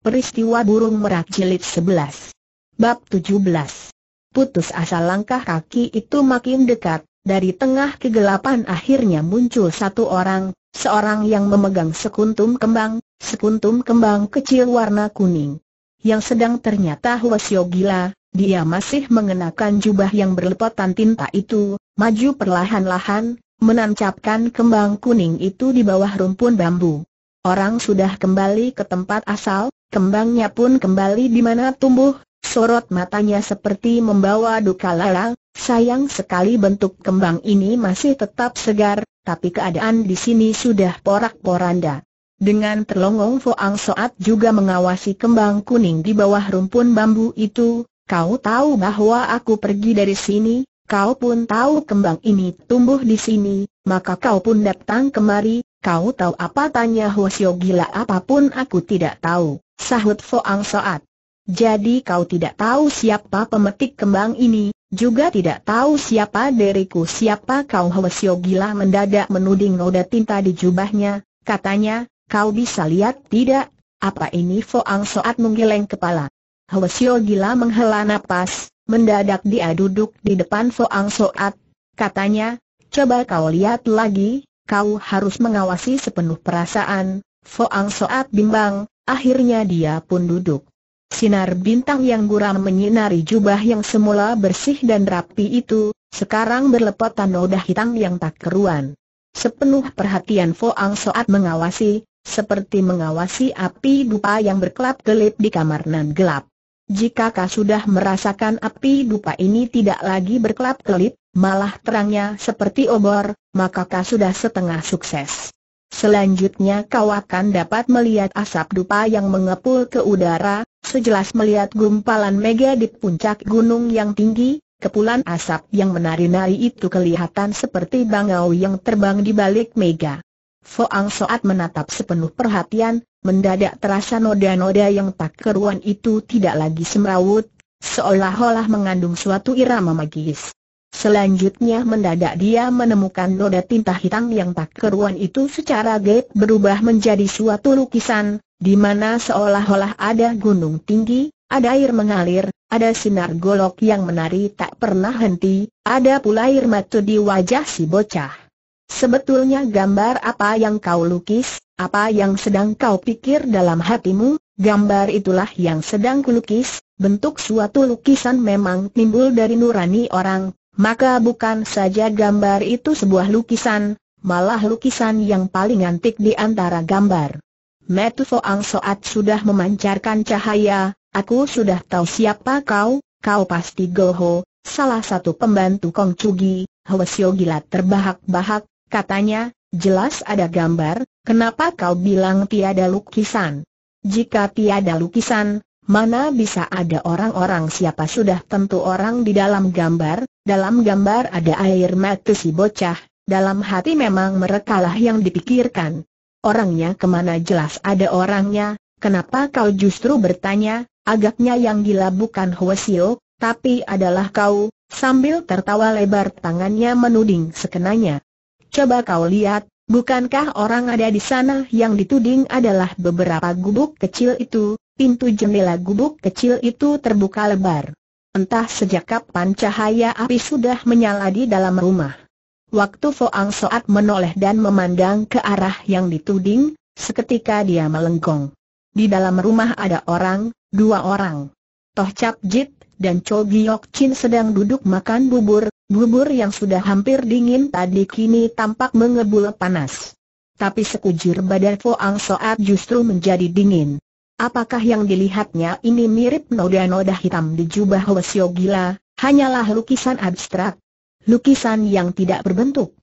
Peristiwa Burung Merak Jilid 11 Bab 17 Putus asa langkah kaki itu makin dekat, dari tengah kegelapan akhirnya muncul satu orang, seorang yang memegang sekuntum kembang, sekuntum kembang kecil warna kuning. Yang sedang ternyata Huasyo Gila, dia masih mengenakan jubah yang berlepotan tinta itu, maju perlahan-lahan, menancapkan kembang kuning itu di bawah rumpun bambu. Orang sudah kembali ke tempat asal, kembangnya pun kembali di mana tumbuh, sorot matanya seperti membawa duka lala, sayang sekali bentuk kembang ini masih tetap segar, tapi keadaan di sini sudah porak-poranda. Dengan terlongong Foang Soat juga mengawasi kembang kuning di bawah rumpun bambu itu, kau tahu bahwa aku pergi dari sini, kau pun tahu kembang ini tumbuh di sini, maka kau pun datang kemari, Kau tahu apa tanya Hwasyo gila apapun aku tidak tahu sahut Foang Soat. Jadi kau tidak tahu siapa pemetik kembang ini, juga tidak tahu siapa diriku siapa kau Hwasyo gila mendadak menuding noda tinta di jubahnya, katanya, kau bisa lihat tidak, apa ini Foang Soat menggeleng kepala. Hwasyo gila menghela napas, mendadak dia duduk di depan Foang Soat, katanya, coba kau lihat lagi, kau harus mengawasi sepenuh perasaan, Foang Soat bimbang, Akhirnya dia pun duduk. Sinar bintang yang guram menyinari jubah yang semula bersih dan rapi itu, sekarang berlepotan noda hitam yang tak keruan. Sepenuh perhatian Ang Soat mengawasi, seperti mengawasi api dupa yang berkelap-kelip di kamar nan gelap. Jika kau sudah merasakan api dupa ini tidak lagi berkelap-kelip, malah terangnya seperti obor, maka kau sudah setengah sukses. Selanjutnya kau akan dapat melihat asap dupa yang mengepul ke udara, sejelas melihat gumpalan mega di puncak gunung yang tinggi, kepulan asap yang menari-nari itu kelihatan seperti bangau yang terbang di balik mega. Foang Soat menatap sepenuh perhatian, mendadak terasa noda-noda yang tak keruan itu tidak lagi semrawut, seolah-olah mengandung suatu irama magis. Selanjutnya mendadak dia menemukan noda tinta hitam yang tak keruan itu secara gaib berubah menjadi suatu lukisan, di mana seolah-olah ada gunung tinggi, ada air mengalir, ada sinar golok yang menari tak pernah henti, ada pula air mata di wajah si bocah. Sebetulnya gambar apa yang kau lukis, apa yang sedang kau pikir dalam hatimu, gambar itulah yang sedang kulukis, bentuk suatu lukisan memang timbul dari nurani orang, maka bukan saja gambar itu sebuah lukisan, malah lukisan yang paling antik di antara gambar. Metu Soang Soat sudah memancarkan cahaya, aku sudah tahu siapa kau, kau pasti Goho, salah satu pembantu Kong Chugi, Hwasyo gila terbahak-bahak, katanya, jelas ada gambar, kenapa kau bilang tiada lukisan? Jika tiada lukisan, mana bisa ada orang-orang siapa sudah tentu orang di dalam gambar, dalam gambar ada air mata si bocah, dalam hati memang merekalah yang dipikirkan. Orangnya kemana jelas ada orangnya, kenapa kau justru bertanya, agaknya yang gila bukan Hwasio, tapi adalah kau, sambil tertawa lebar tangannya menuding sekenanya. Coba kau lihat, bukankah orang ada di sana yang dituding adalah beberapa gubuk kecil itu, pintu jendela gubuk kecil itu terbuka lebar. Entah sejak kapan cahaya api sudah menyala di dalam rumah. Waktu Foang Soat menoleh dan memandang ke arah yang dituding, seketika dia melengkung. Di dalam rumah ada orang, dua orang. Toh Cap Jit dan Cho Giok Chin sedang duduk makan bubur, bubur yang sudah hampir dingin tadi kini tampak mengebul panas. Tapi sekujur badan Foang Soat justru menjadi dingin. Apakah yang dilihatnya ini mirip noda-noda hitam di jubah Hwasyo Gila, hanyalah lukisan abstrak? Lukisan yang tidak berbentuk?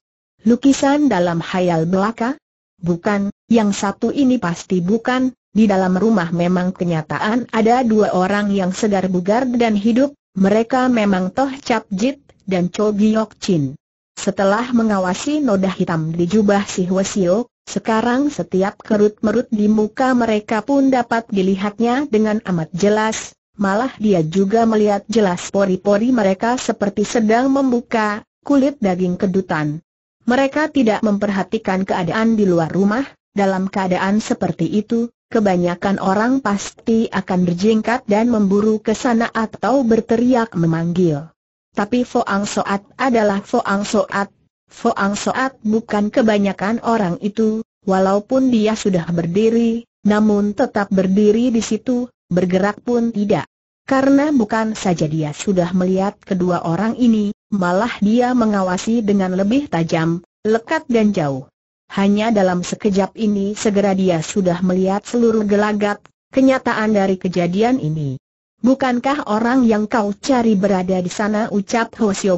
Lukisan dalam hayal belaka? Bukan, yang satu ini pasti bukan, di dalam rumah memang kenyataan ada dua orang yang segar bugar dan hidup, mereka memang Toh Cap Jit dan Cho Giok Chin. Setelah mengawasi noda hitam di jubah si Hwasyo, sekarang setiap kerut-merut di muka mereka pun dapat dilihatnya dengan amat jelas, malah dia juga melihat jelas pori-pori mereka seperti sedang membuka kulit daging kedutan. Mereka tidak memperhatikan keadaan di luar rumah, dalam keadaan seperti itu, kebanyakan orang pasti akan berjingkat dan memburu ke sana atau berteriak memanggil. Tapi Foang Soat adalah Foang Soat, Foang Soat bukan kebanyakan orang itu, walaupun dia sudah berdiri, namun tetap berdiri di situ, bergerak pun tidak. Karena bukan saja dia sudah melihat kedua orang ini, malah dia mengawasi dengan lebih tajam, lekat dan jauh. Hanya dalam sekejap ini segera dia sudah melihat seluruh gelagat, kenyataan dari kejadian ini. Bukankah orang yang kau cari berada di sana ucap Hosio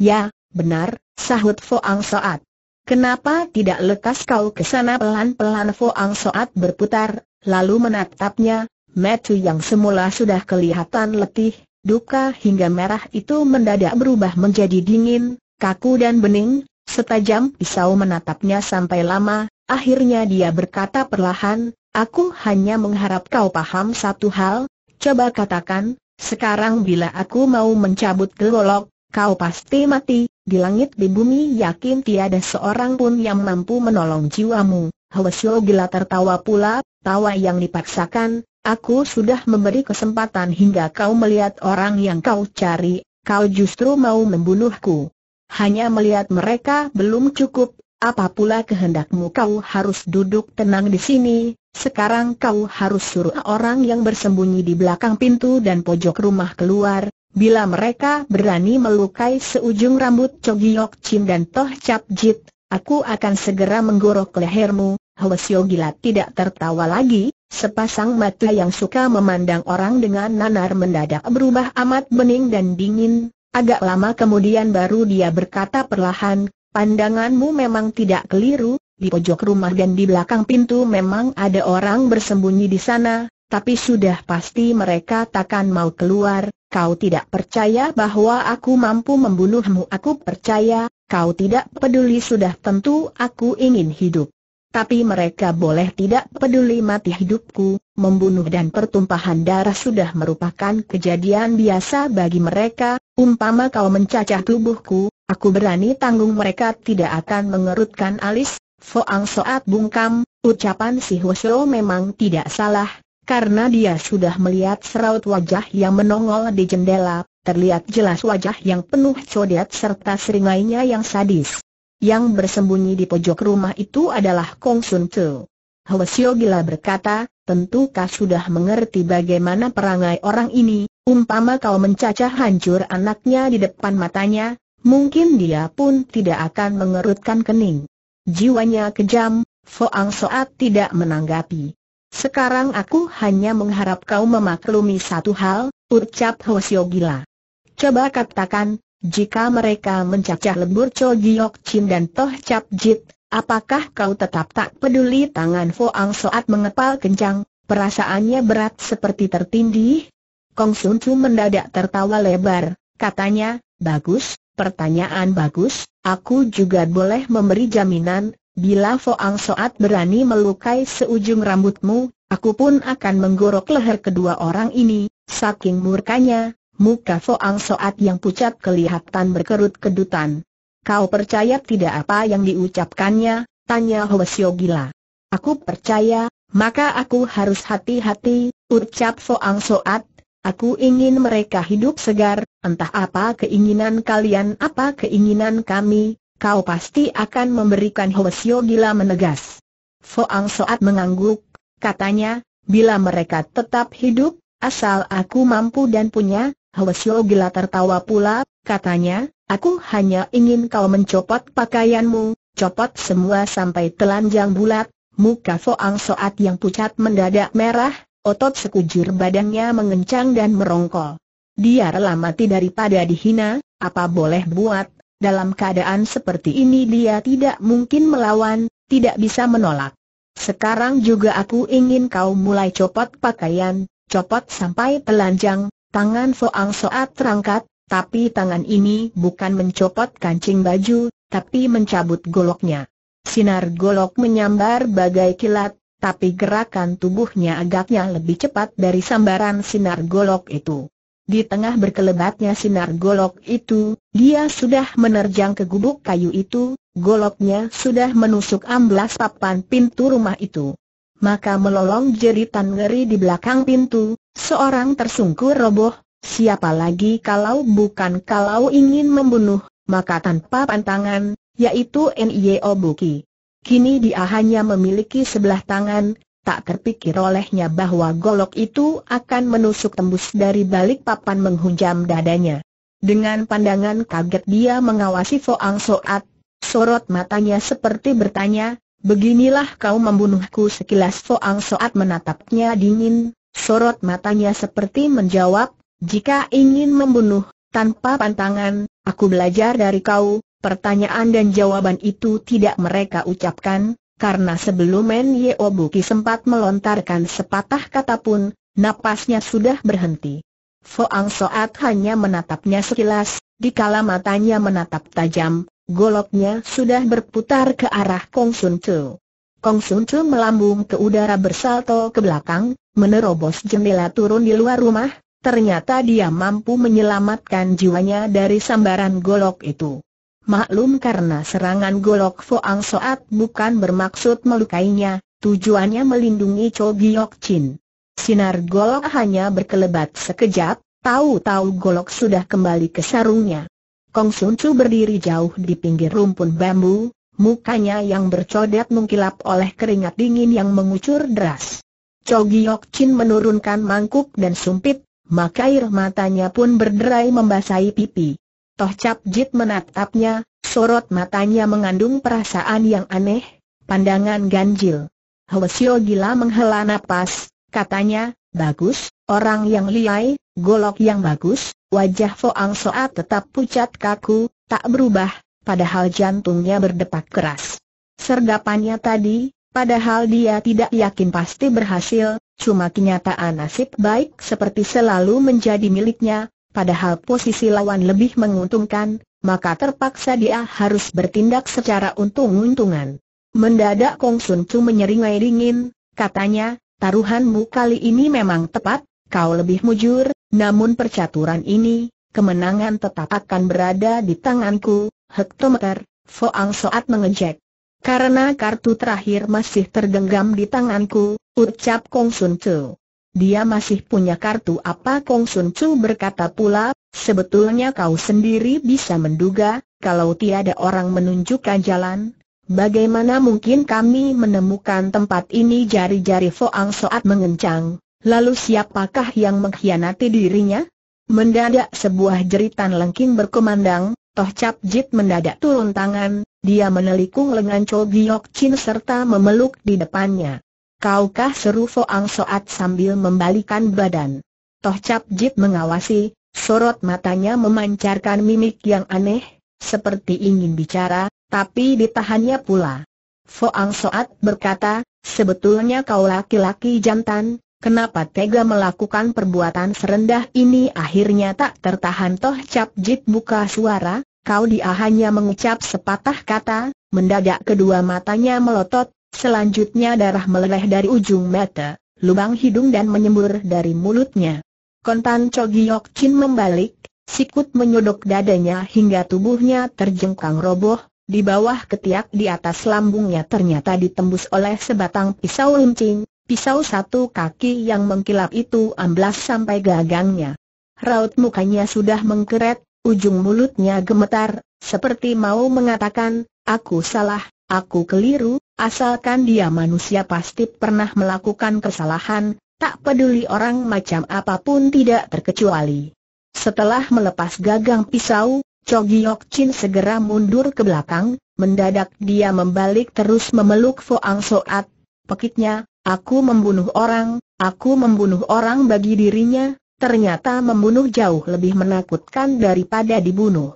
Ya, Benar, sahut Ang Soat. Kenapa tidak lekas kau ke sana pelan-pelan Ang Soat berputar, lalu menatapnya, Metu yang semula sudah kelihatan letih, duka hingga merah itu mendadak berubah menjadi dingin, kaku dan bening, setajam pisau menatapnya sampai lama, akhirnya dia berkata perlahan, Aku hanya mengharap kau paham satu hal, coba katakan, sekarang bila aku mau mencabut gelolok, kau pasti mati, di langit di bumi yakin tiada seorang pun yang mampu menolong jiwamu. Hwesyo gila tertawa pula, tawa yang dipaksakan, aku sudah memberi kesempatan hingga kau melihat orang yang kau cari, kau justru mau membunuhku. Hanya melihat mereka belum cukup, apa pula kehendakmu kau harus duduk tenang di sini, sekarang kau harus suruh orang yang bersembunyi di belakang pintu dan pojok rumah keluar, Bila mereka berani melukai seujung rambut Cogiok Chin dan Toh Cap Jit, aku akan segera menggorok lehermu. Hwasyo Gila tidak tertawa lagi, sepasang mata yang suka memandang orang dengan nanar mendadak berubah amat bening dan dingin. Agak lama kemudian baru dia berkata perlahan, pandanganmu memang tidak keliru, di pojok rumah dan di belakang pintu memang ada orang bersembunyi di sana, tapi sudah pasti mereka takkan mau keluar, Kau tidak percaya bahwa aku mampu membunuhmu Aku percaya, kau tidak peduli sudah tentu aku ingin hidup Tapi mereka boleh tidak peduli mati hidupku Membunuh dan pertumpahan darah sudah merupakan kejadian biasa bagi mereka Umpama kau mencacah tubuhku, aku berani tanggung mereka tidak akan mengerutkan alis Foang Soat bungkam, ucapan si Hwasyo memang tidak salah karena dia sudah melihat seraut wajah yang menongol di jendela, terlihat jelas wajah yang penuh codet serta seringainya yang sadis. Yang bersembunyi di pojok rumah itu adalah Kong Sun Tzu. Hwasyo gila berkata, tentu kau sudah mengerti bagaimana perangai orang ini, umpama kau mencacah hancur anaknya di depan matanya, mungkin dia pun tidak akan mengerutkan kening. Jiwanya kejam, Foang Soat tidak menanggapi. Sekarang aku hanya mengharap kau memaklumi satu hal, ucap Hosio gila. Coba katakan, jika mereka mencacah lembur Cho Giok Chin dan Toh Chap Jit, apakah kau tetap tak peduli tangan Foang Soat mengepal kencang, perasaannya berat seperti tertindih? Kong Sun Chu mendadak tertawa lebar, katanya, bagus, pertanyaan bagus, aku juga boleh memberi jaminan, Bila Foang Soat berani melukai seujung rambutmu, aku pun akan menggorok leher kedua orang ini, saking murkanya, muka Foang Soat yang pucat kelihatan berkerut kedutan. Kau percaya tidak apa yang diucapkannya, tanya Hwasyo gila. Aku percaya, maka aku harus hati-hati, ucap Foang Soat, aku ingin mereka hidup segar, entah apa keinginan kalian apa keinginan kami, kau pasti akan memberikan Hoesio gila menegas. Foang Soat mengangguk, katanya, bila mereka tetap hidup, asal aku mampu dan punya, Hoesio gila tertawa pula, katanya, aku hanya ingin kau mencopot pakaianmu, copot semua sampai telanjang bulat, muka Foang Soat yang pucat mendadak merah, otot sekujur badannya mengencang dan merongkol. Dia rela mati daripada dihina, apa boleh buat, dalam keadaan seperti ini dia tidak mungkin melawan, tidak bisa menolak. Sekarang juga aku ingin kau mulai copot pakaian, copot sampai telanjang, tangan Soang Soat terangkat, tapi tangan ini bukan mencopot kancing baju, tapi mencabut goloknya. Sinar golok menyambar bagai kilat, tapi gerakan tubuhnya agaknya lebih cepat dari sambaran sinar golok itu. Di tengah berkelebatnya sinar golok itu, dia sudah menerjang ke gubuk kayu itu, goloknya sudah menusuk amblas papan pintu rumah itu. Maka melolong jeritan ngeri di belakang pintu, seorang tersungkur roboh, siapa lagi kalau bukan kalau ingin membunuh, maka tanpa pantangan, yaitu N.Y.O. Buki. Kini dia hanya memiliki sebelah tangan, tak terpikir olehnya bahwa golok itu akan menusuk tembus dari balik papan menghunjam dadanya. Dengan pandangan kaget dia mengawasi Foang Soat, sorot matanya seperti bertanya, Beginilah kau membunuhku sekilas Foang Soat menatapnya dingin, sorot matanya seperti menjawab, jika ingin membunuh, tanpa pantangan, aku belajar dari kau, pertanyaan dan jawaban itu tidak mereka ucapkan, karena sebelum Men Yeobuki sempat melontarkan sepatah kata pun, napasnya sudah berhenti. Foang Soat hanya menatapnya sekilas, dikala matanya menatap tajam, goloknya sudah berputar ke arah Kong Sun Chu. Kong Sun Chu melambung ke udara bersalto ke belakang, menerobos jendela turun di luar rumah, ternyata dia mampu menyelamatkan jiwanya dari sambaran golok itu. Maklum karena serangan golok Foang Soat bukan bermaksud melukainya, tujuannya melindungi Cho Giok Chin. Sinar golok hanya berkelebat sekejap, tahu-tahu golok sudah kembali ke sarungnya. Kong Sun Chu berdiri jauh di pinggir rumpun bambu, mukanya yang bercodet mengkilap oleh keringat dingin yang mengucur deras. Cho Giok Chin menurunkan mangkuk dan sumpit, maka air matanya pun berderai membasahi pipi. Toh Cap Jit menatapnya, sorot matanya mengandung perasaan yang aneh, pandangan ganjil. Hwasyo gila menghela napas, katanya, bagus, orang yang liai, golok yang bagus, wajah Foang Soat tetap pucat kaku, tak berubah, padahal jantungnya berdepak keras. Sergapannya tadi, padahal dia tidak yakin pasti berhasil, cuma kenyataan nasib baik seperti selalu menjadi miliknya, padahal posisi lawan lebih menguntungkan, maka terpaksa dia harus bertindak secara untung-untungan. Mendadak Kong Sun Chu menyeringai dingin, katanya, taruhanmu kali ini memang tepat, kau lebih mujur, namun percaturan ini, kemenangan tetap akan berada di tanganku, hektometer, Foang Soat mengejek. Karena kartu terakhir masih tergenggam di tanganku, ucap Kong Sun Chu dia masih punya kartu apa Kong Sun Chu berkata pula, sebetulnya kau sendiri bisa menduga, kalau tiada orang menunjukkan jalan, bagaimana mungkin kami menemukan tempat ini jari-jari Foang Soat mengencang, lalu siapakah yang mengkhianati dirinya? Mendadak sebuah jeritan lengking berkumandang, Toh Cap Jit mendadak turun tangan, dia menelikung lengan Cho Giok Chin serta memeluk di depannya. Kaukah seru Foang Soat sambil membalikan badan. Toh Cap Jit mengawasi, sorot matanya memancarkan mimik yang aneh, seperti ingin bicara, tapi ditahannya pula. Foang Soat berkata, sebetulnya kau laki-laki jantan, Kenapa tega melakukan perbuatan serendah ini akhirnya tak tertahan Toh Cap Jit buka suara, kau dia hanya mengucap sepatah kata, mendadak kedua matanya melotot, Selanjutnya darah meleleh dari ujung mata, lubang hidung dan menyembur dari mulutnya. Kontan Chogiok Chin membalik, sikut menyodok dadanya hingga tubuhnya terjengkang roboh, di bawah ketiak di atas lambungnya ternyata ditembus oleh sebatang pisau luncing, pisau satu kaki yang mengkilap itu amblas sampai gagangnya. Raut mukanya sudah mengkeret, ujung mulutnya gemetar, seperti mau mengatakan, aku salah, aku keliru, Asalkan dia manusia pasti pernah melakukan kesalahan, tak peduli orang macam apapun tidak terkecuali. Setelah melepas gagang pisau, Chogi Chin segera mundur ke belakang, mendadak dia membalik terus memeluk Foang Soat. Pekitnya, aku membunuh orang, aku membunuh orang bagi dirinya, ternyata membunuh jauh lebih menakutkan daripada dibunuh.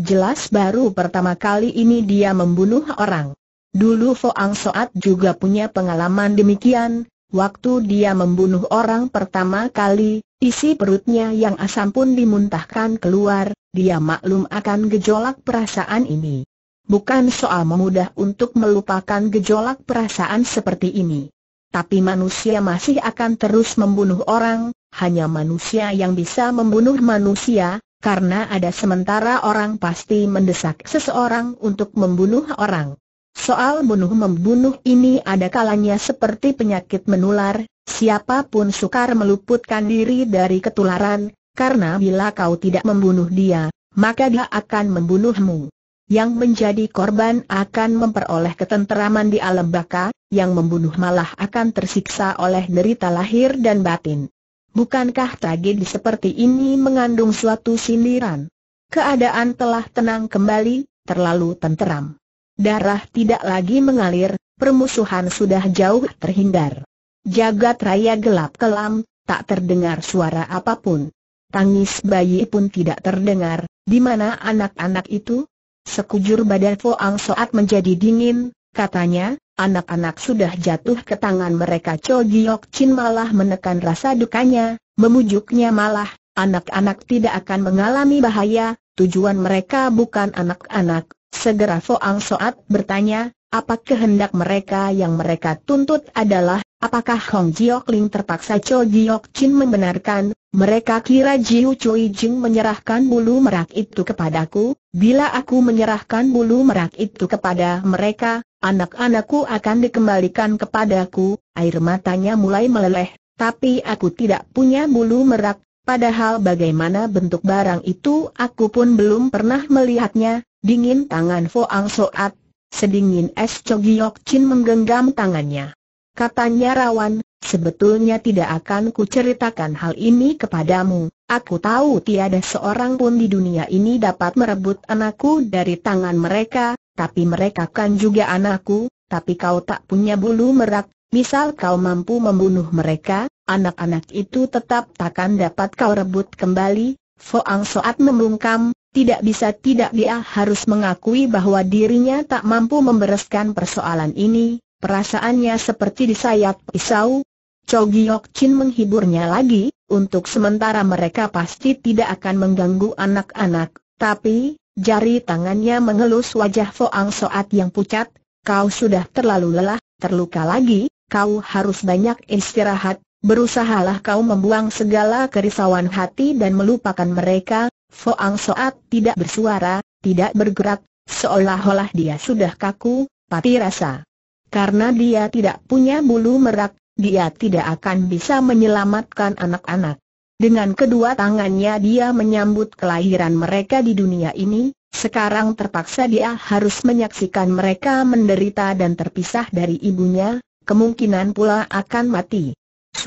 Jelas baru pertama kali ini dia membunuh orang. Dulu Foang Soat juga punya pengalaman demikian, waktu dia membunuh orang pertama kali, isi perutnya yang asam pun dimuntahkan keluar, dia maklum akan gejolak perasaan ini. Bukan soal memudah untuk melupakan gejolak perasaan seperti ini. Tapi manusia masih akan terus membunuh orang, hanya manusia yang bisa membunuh manusia, karena ada sementara orang pasti mendesak seseorang untuk membunuh orang. Soal bunuh-membunuh ini ada kalanya seperti penyakit menular, siapapun sukar meluputkan diri dari ketularan, karena bila kau tidak membunuh dia, maka dia akan membunuhmu. Yang menjadi korban akan memperoleh ketenteraman di alam baka, yang membunuh malah akan tersiksa oleh derita lahir dan batin. Bukankah tragedi seperti ini mengandung suatu sindiran? Keadaan telah tenang kembali, terlalu tenteram. Darah tidak lagi mengalir, permusuhan sudah jauh terhindar. Jagat raya gelap kelam, tak terdengar suara apapun. Tangis bayi pun tidak terdengar, di mana anak-anak itu? Sekujur badan Foang Soat menjadi dingin, katanya, anak-anak sudah jatuh ke tangan mereka Cho Giok Chin malah menekan rasa dukanya, memujuknya malah, anak-anak tidak akan mengalami bahaya, tujuan mereka bukan anak-anak, Segera Foang Soat bertanya, apa kehendak mereka yang mereka tuntut adalah, apakah Hong Jio Ling terpaksa Cho Jiok Chin membenarkan, mereka kira Jiu Chui Jing menyerahkan bulu merak itu kepadaku, bila aku menyerahkan bulu merak itu kepada mereka, anak-anakku akan dikembalikan kepadaku, air matanya mulai meleleh, tapi aku tidak punya bulu merak, padahal bagaimana bentuk barang itu aku pun belum pernah melihatnya, Dingin tangan Foang Soat, sedingin es Cogiok Chin menggenggam tangannya. Katanya rawan, sebetulnya tidak akan ku ceritakan hal ini kepadamu. Aku tahu tiada seorang pun di dunia ini dapat merebut anakku dari tangan mereka, tapi mereka kan juga anakku, tapi kau tak punya bulu merak, misal kau mampu membunuh mereka, anak-anak itu tetap takkan dapat kau rebut kembali. Foang Soat membungkam, tidak bisa tidak dia harus mengakui bahwa dirinya tak mampu membereskan persoalan ini, perasaannya seperti disayat pisau. Chow Chin menghiburnya lagi, untuk sementara mereka pasti tidak akan mengganggu anak-anak, tapi, jari tangannya mengelus wajah Foang Soat yang pucat, kau sudah terlalu lelah, terluka lagi, kau harus banyak istirahat, berusahalah kau membuang segala kerisauan hati dan melupakan mereka, Foang Soat tidak bersuara, tidak bergerak, seolah-olah dia sudah kaku, pati rasa. Karena dia tidak punya bulu merak, dia tidak akan bisa menyelamatkan anak-anak. Dengan kedua tangannya dia menyambut kelahiran mereka di dunia ini, sekarang terpaksa dia harus menyaksikan mereka menderita dan terpisah dari ibunya, kemungkinan pula akan mati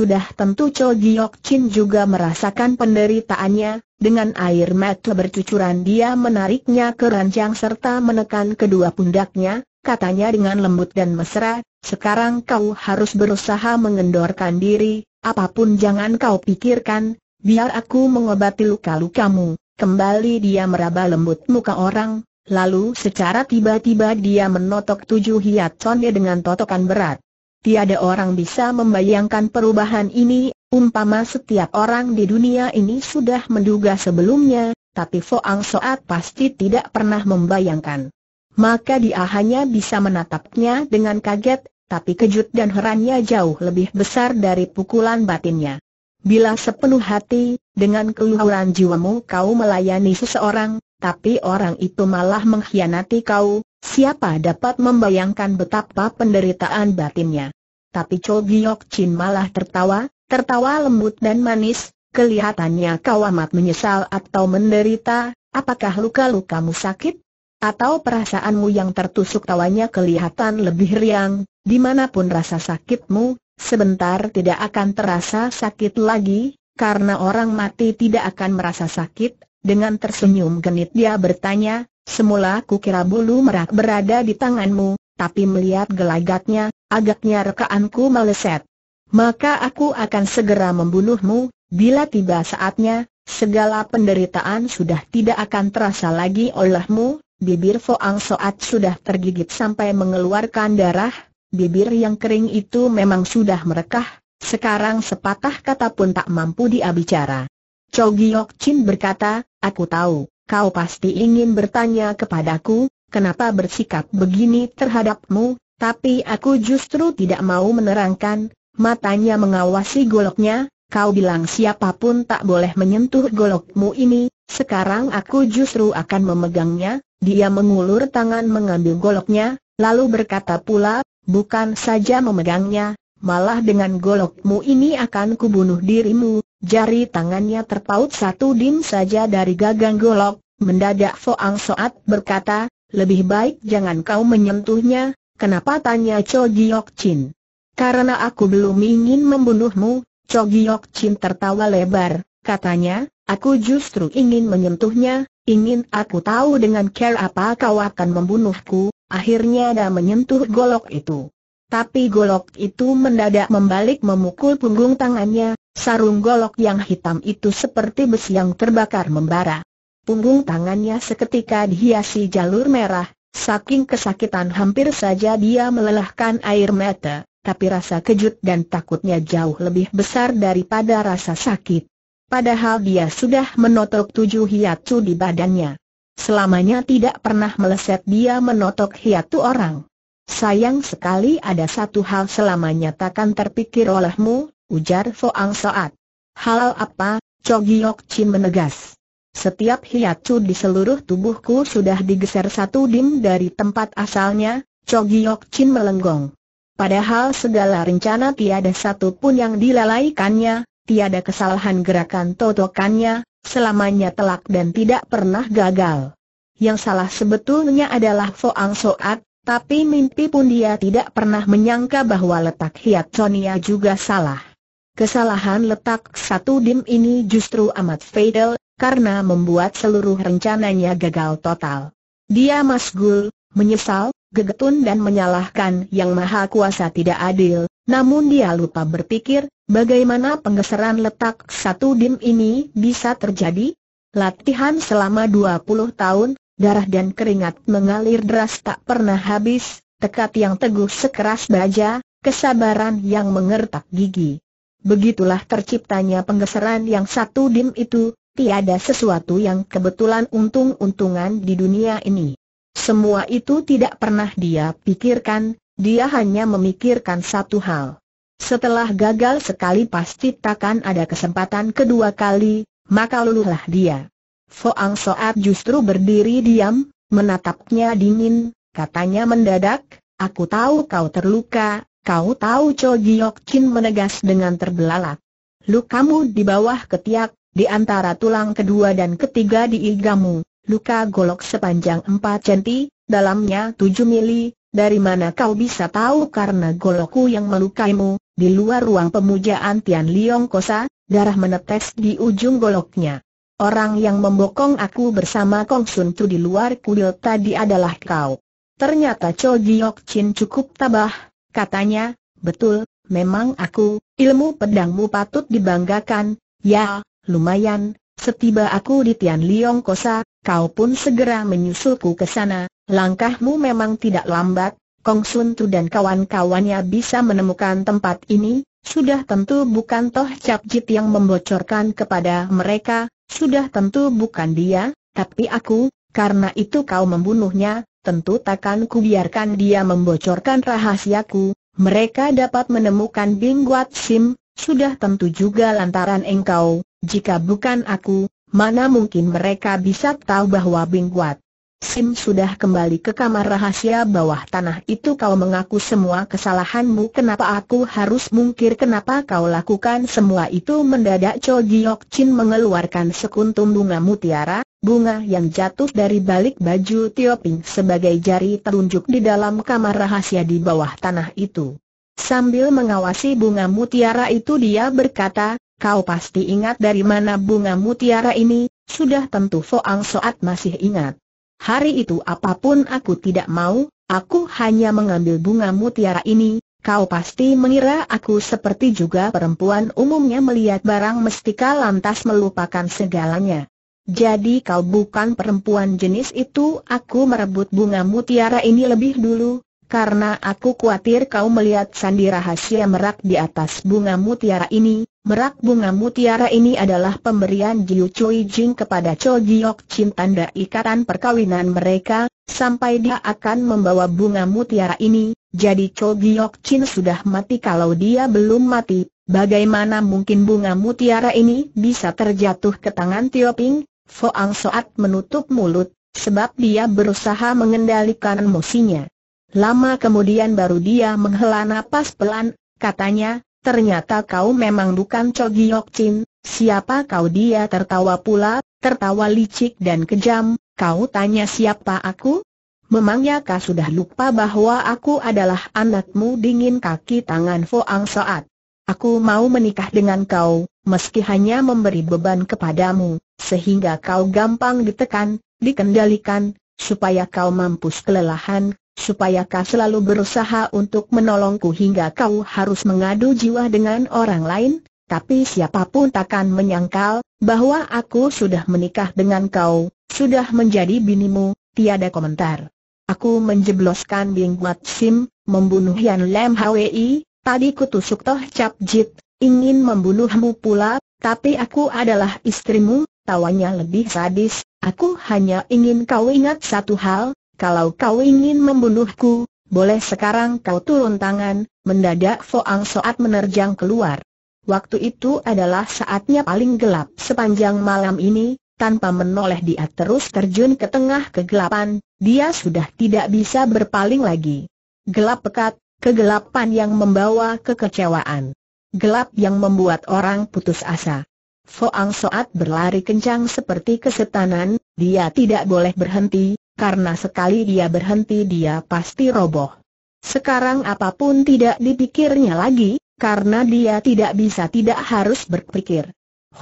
sudah tentu Cho Giok Chin juga merasakan penderitaannya, dengan air mata bercucuran dia menariknya ke ranjang serta menekan kedua pundaknya, katanya dengan lembut dan mesra, sekarang kau harus berusaha mengendorkan diri, apapun jangan kau pikirkan, biar aku mengobati luka-lukamu. Kembali dia meraba lembut muka orang, lalu secara tiba-tiba dia menotok tujuh hiat hiatonnya dengan totokan berat. Tiada orang bisa membayangkan perubahan ini, umpama setiap orang di dunia ini sudah menduga sebelumnya, tapi Foang Soat pasti tidak pernah membayangkan. Maka dia hanya bisa menatapnya dengan kaget, tapi kejut dan herannya jauh lebih besar dari pukulan batinnya. Bila sepenuh hati, dengan keluhuran jiwamu kau melayani seseorang, tapi orang itu malah mengkhianati kau, Siapa dapat membayangkan betapa penderitaan batinnya? Tapi Chol Giok Chin malah tertawa, tertawa lembut dan manis, kelihatannya kau amat menyesal atau menderita, apakah luka-lukamu sakit? Atau perasaanmu yang tertusuk tawanya kelihatan lebih riang, dimanapun rasa sakitmu, sebentar tidak akan terasa sakit lagi, karena orang mati tidak akan merasa sakit, dengan tersenyum genit dia bertanya, Semula ku kira bulu merak berada di tanganmu, tapi melihat gelagatnya, agaknya rekaanku meleset. Maka aku akan segera membunuhmu, bila tiba saatnya, segala penderitaan sudah tidak akan terasa lagi olehmu, bibir Foang Soat sudah tergigit sampai mengeluarkan darah, bibir yang kering itu memang sudah merekah, sekarang sepatah kata pun tak mampu dia bicara. Chow Chin berkata, aku tahu kau pasti ingin bertanya kepadaku, kenapa bersikap begini terhadapmu, tapi aku justru tidak mau menerangkan, matanya mengawasi goloknya, kau bilang siapapun tak boleh menyentuh golokmu ini, sekarang aku justru akan memegangnya, dia mengulur tangan mengambil goloknya, lalu berkata pula, bukan saja memegangnya, malah dengan golokmu ini akan kubunuh dirimu, Jari tangannya terpaut satu dim saja dari gagang golok, mendadak Foang Soat berkata, lebih baik jangan kau menyentuhnya, kenapa tanya Cho Giok Chin? Karena aku belum ingin membunuhmu, Cho Giok Chin tertawa lebar, katanya, aku justru ingin menyentuhnya, ingin aku tahu dengan care apa kau akan membunuhku, akhirnya ada menyentuh golok itu. Tapi golok itu mendadak membalik memukul punggung tangannya, Sarung golok yang hitam itu seperti besi yang terbakar membara. Punggung tangannya seketika dihiasi jalur merah, saking kesakitan hampir saja dia melelahkan air mata, tapi rasa kejut dan takutnya jauh lebih besar daripada rasa sakit. Padahal dia sudah menotok tujuh hiatu di badannya. Selamanya tidak pernah meleset dia menotok hiatu orang. Sayang sekali ada satu hal selamanya takkan terpikir olehmu, ujar Foang Soat. Halal apa, Chogi Chin Chim menegas. Setiap hiatu di seluruh tubuhku sudah digeser satu dim dari tempat asalnya, Chogi Chin Chin melenggong. Padahal segala rencana tiada satu pun yang dilalaikannya, tiada kesalahan gerakan totokannya, selamanya telak dan tidak pernah gagal. Yang salah sebetulnya adalah Foang Soat, tapi mimpi pun dia tidak pernah menyangka bahwa letak Hiat Sonia juga salah. Kesalahan letak satu dim ini justru amat fatal, karena membuat seluruh rencananya gagal total. Dia masgul, menyesal, gegetun dan menyalahkan yang maha kuasa tidak adil, namun dia lupa berpikir, bagaimana penggeseran letak satu dim ini bisa terjadi? Latihan selama 20 tahun, darah dan keringat mengalir deras tak pernah habis, tekad yang teguh sekeras baja, kesabaran yang mengertak gigi. Begitulah terciptanya penggeseran yang satu dim itu, tiada sesuatu yang kebetulan untung-untungan di dunia ini. Semua itu tidak pernah dia pikirkan, dia hanya memikirkan satu hal. Setelah gagal sekali pasti takkan ada kesempatan kedua kali, maka luluhlah dia. Foang Soat justru berdiri diam, menatapnya dingin, katanya mendadak, aku tahu kau terluka, Kau tahu Cho Giok Chin menegas dengan terbelalak. Lukamu di bawah ketiak, di antara tulang kedua dan ketiga di diigamu, luka golok sepanjang empat centi, dalamnya tujuh mili, dari mana kau bisa tahu karena golokku yang melukaimu, di luar ruang pemujaan Tian Liong Kosa, darah menetes di ujung goloknya. Orang yang membokong aku bersama Kong Sun Tu di luar kuil tadi adalah kau. Ternyata Cho Giok Chin cukup tabah, katanya, betul, memang aku, ilmu pedangmu patut dibanggakan, ya, lumayan, setiba aku di Tian Liong Kosa, kau pun segera menyusulku ke sana, langkahmu memang tidak lambat, Kong Sun Tu dan kawan-kawannya bisa menemukan tempat ini, sudah tentu bukan Toh Cap Jit yang membocorkan kepada mereka, sudah tentu bukan dia, tapi aku, karena itu kau membunuhnya, tentu takkan kubiarkan dia membocorkan rahasiaku, mereka dapat menemukan Bing Guat Sim, sudah tentu juga lantaran engkau, jika bukan aku, mana mungkin mereka bisa tahu bahwa Bing Guat Sim sudah kembali ke kamar rahasia bawah tanah itu kau mengaku semua kesalahanmu kenapa aku harus mungkir kenapa kau lakukan semua itu mendadak Cho Giok Chin mengeluarkan sekuntum bunga mutiara, bunga yang jatuh dari balik baju Tio Ping sebagai jari telunjuk di dalam kamar rahasia di bawah tanah itu. Sambil mengawasi bunga mutiara itu dia berkata, kau pasti ingat dari mana bunga mutiara ini, sudah tentu Foang Soat masih ingat. Hari itu apapun aku tidak mau, aku hanya mengambil bunga mutiara ini, Kau pasti mengira aku seperti juga perempuan umumnya melihat barang mestika lantas melupakan segalanya. Jadi kau bukan perempuan jenis itu aku merebut bunga mutiara ini lebih dulu, karena aku khawatir kau melihat sandi rahasia merak di atas bunga mutiara ini. Merak bunga mutiara ini adalah pemberian Jiu Cui Jing kepada Cho Jiok Chin tanda ikatan perkawinan mereka, sampai dia akan membawa bunga mutiara ini, jadi Cho Giok Chin sudah mati kalau dia belum mati, bagaimana mungkin bunga mutiara ini bisa terjatuh ke tangan Tio Ping? Foang Soat menutup mulut, sebab dia berusaha mengendalikan emosinya. Lama kemudian baru dia menghela napas pelan, katanya, ternyata kau memang bukan Chogi Chin, siapa kau dia tertawa pula, tertawa licik dan kejam, kau tanya siapa aku? Memangnya kau sudah lupa bahwa aku adalah anakmu dingin kaki tangan Foang Soat. Aku mau menikah dengan kau, meski hanya memberi beban kepadamu, sehingga kau gampang ditekan, dikendalikan, supaya kau mampus kelelahan, supaya kau selalu berusaha untuk menolongku hingga kau harus mengadu jiwa dengan orang lain, tapi siapapun takkan menyangkal, bahwa aku sudah menikah dengan kau, sudah menjadi binimu, tiada komentar. Aku menjebloskan Bing Wat Sim, membunuh Yan Lam Hwi, Tadi kutusuk Toh Cap Jit, ingin membunuhmu pula, tapi aku adalah istrimu, tawanya lebih sadis, aku hanya ingin kau ingat satu hal, kalau kau ingin membunuhku, boleh sekarang kau turun tangan, mendadak Foang Soat menerjang keluar. Waktu itu adalah saatnya paling gelap sepanjang malam ini, tanpa menoleh dia terus terjun ke tengah kegelapan, dia sudah tidak bisa berpaling lagi. Gelap pekat, kegelapan yang membawa kekecewaan. Gelap yang membuat orang putus asa. Foang Soat berlari kencang seperti kesetanan, dia tidak boleh berhenti, karena sekali dia berhenti dia pasti roboh. Sekarang apapun tidak dipikirnya lagi, karena dia tidak bisa tidak harus berpikir.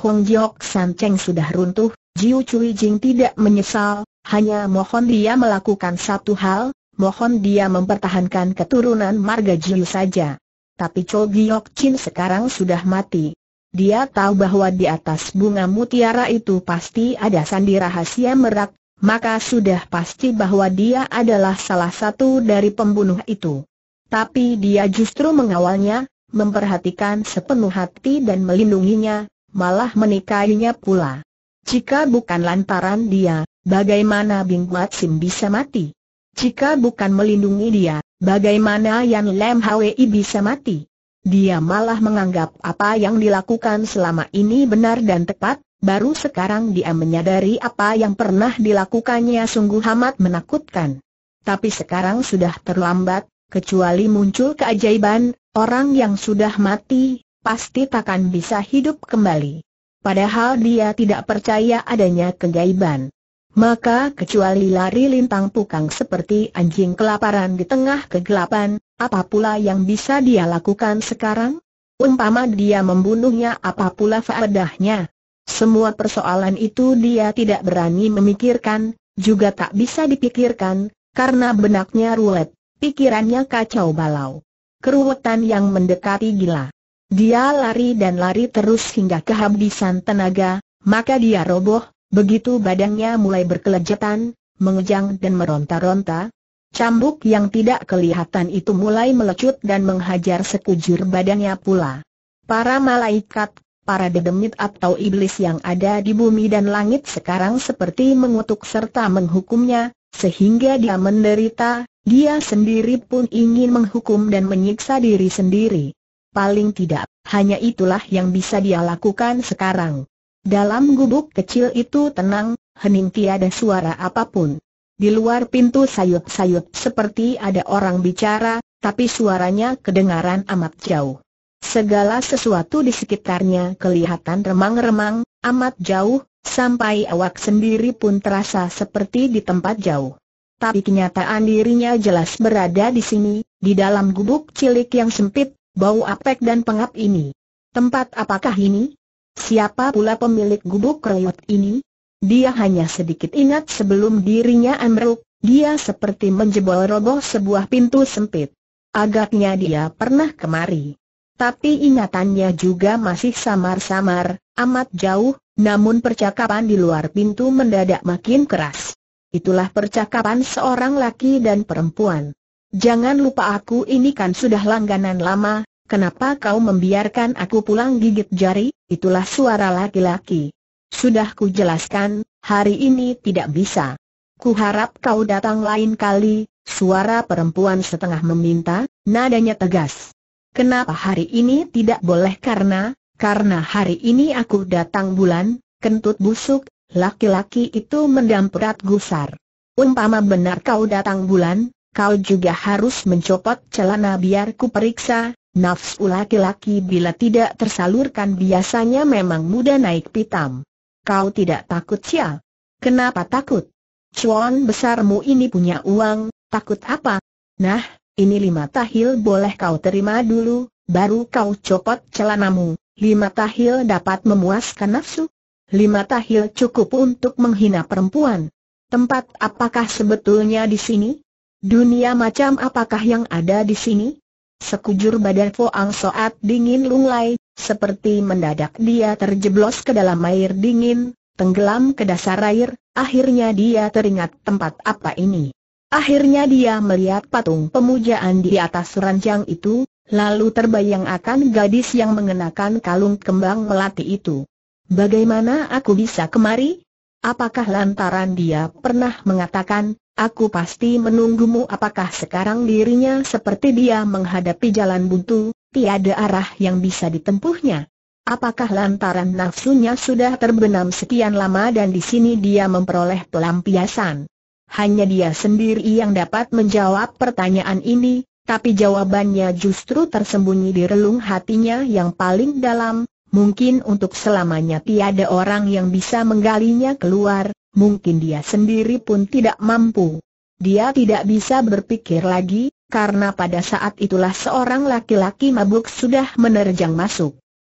Hong Jiok San Cheng sudah runtuh, Jiu Cui Jing tidak menyesal, hanya mohon dia melakukan satu hal, mohon dia mempertahankan keturunan marga Jiu saja. Tapi Cho Giok Chin sekarang sudah mati. Dia tahu bahwa di atas bunga mutiara itu pasti ada sandi rahasia merak, maka sudah pasti bahwa dia adalah salah satu dari pembunuh itu. Tapi dia justru mengawalnya, memperhatikan sepenuh hati dan melindunginya, malah menikahinya pula. Jika bukan lantaran dia, bagaimana Bing Watsim Sim bisa mati? Jika bukan melindungi dia, bagaimana Yan Lam Hwi bisa mati? Dia malah menganggap apa yang dilakukan selama ini benar dan tepat, baru sekarang dia menyadari apa yang pernah dilakukannya sungguh amat menakutkan. Tapi sekarang sudah terlambat, kecuali muncul keajaiban, orang yang sudah mati, pasti takkan bisa hidup kembali. Padahal dia tidak percaya adanya keajaiban. Maka kecuali lari lintang pukang seperti anjing kelaparan di tengah kegelapan, apa pula yang bisa dia lakukan sekarang? Umpama dia membunuhnya apa pula faedahnya? Semua persoalan itu dia tidak berani memikirkan, juga tak bisa dipikirkan, karena benaknya ruwet, pikirannya kacau balau. Keruwetan yang mendekati gila. Dia lari dan lari terus hingga kehabisan tenaga, maka dia roboh, Begitu badannya mulai berkelejatan, mengejang dan meronta-ronta, cambuk yang tidak kelihatan itu mulai melecut dan menghajar sekujur badannya pula. Para malaikat, para dedemit atau iblis yang ada di bumi dan langit sekarang seperti mengutuk serta menghukumnya, sehingga dia menderita, dia sendiri pun ingin menghukum dan menyiksa diri sendiri. Paling tidak, hanya itulah yang bisa dia lakukan sekarang. Dalam gubuk kecil itu tenang, hening tiada suara apapun. Di luar pintu sayup-sayup seperti ada orang bicara, tapi suaranya kedengaran amat jauh. Segala sesuatu di sekitarnya kelihatan remang-remang, amat jauh, sampai awak sendiri pun terasa seperti di tempat jauh. Tapi kenyataan dirinya jelas berada di sini, di dalam gubuk cilik yang sempit, bau apek dan pengap ini. Tempat apakah ini? Siapa pula pemilik gubuk keroyot ini? Dia hanya sedikit ingat sebelum dirinya ambruk, dia seperti menjebol roboh sebuah pintu sempit. Agaknya dia pernah kemari. Tapi ingatannya juga masih samar-samar, amat jauh, namun percakapan di luar pintu mendadak makin keras. Itulah percakapan seorang laki dan perempuan. Jangan lupa aku ini kan sudah langganan lama, Kenapa kau membiarkan aku pulang gigit jari? Itulah suara laki-laki. Sudah ku jelaskan, hari ini tidak bisa. Ku harap kau datang lain kali, suara perempuan setengah meminta, nadanya tegas. Kenapa hari ini tidak boleh karena, karena hari ini aku datang bulan, kentut busuk, laki-laki itu mendamperat gusar. Umpama benar kau datang bulan, kau juga harus mencopot celana biar ku periksa, Nafsu laki-laki bila tidak tersalurkan biasanya memang mudah naik pitam. Kau tidak takut sial? Kenapa takut? Cuan besarmu ini punya uang, takut apa? Nah, ini lima tahil boleh kau terima dulu, baru kau copot celanamu. Lima tahil dapat memuaskan nafsu. Lima tahil cukup untuk menghina perempuan. Tempat apakah sebetulnya di sini? Dunia macam apakah yang ada di sini? Sekujur badan Fuang Soat dingin lunglai, seperti mendadak dia terjeblos ke dalam air dingin, tenggelam ke dasar air, akhirnya dia teringat tempat apa ini. Akhirnya dia melihat patung pemujaan di atas ranjang itu, lalu terbayang akan gadis yang mengenakan kalung kembang melati itu. Bagaimana aku bisa kemari? Apakah lantaran dia pernah mengatakan, Aku pasti menunggumu apakah sekarang dirinya seperti dia menghadapi jalan buntu, tiada arah yang bisa ditempuhnya. Apakah lantaran nafsunya sudah terbenam sekian lama dan di sini dia memperoleh pelampiasan? Hanya dia sendiri yang dapat menjawab pertanyaan ini, tapi jawabannya justru tersembunyi di relung hatinya yang paling dalam, mungkin untuk selamanya tiada orang yang bisa menggalinya keluar, mungkin dia sendiri pun tidak mampu. Dia tidak bisa berpikir lagi, karena pada saat itulah seorang laki-laki mabuk sudah menerjang masuk.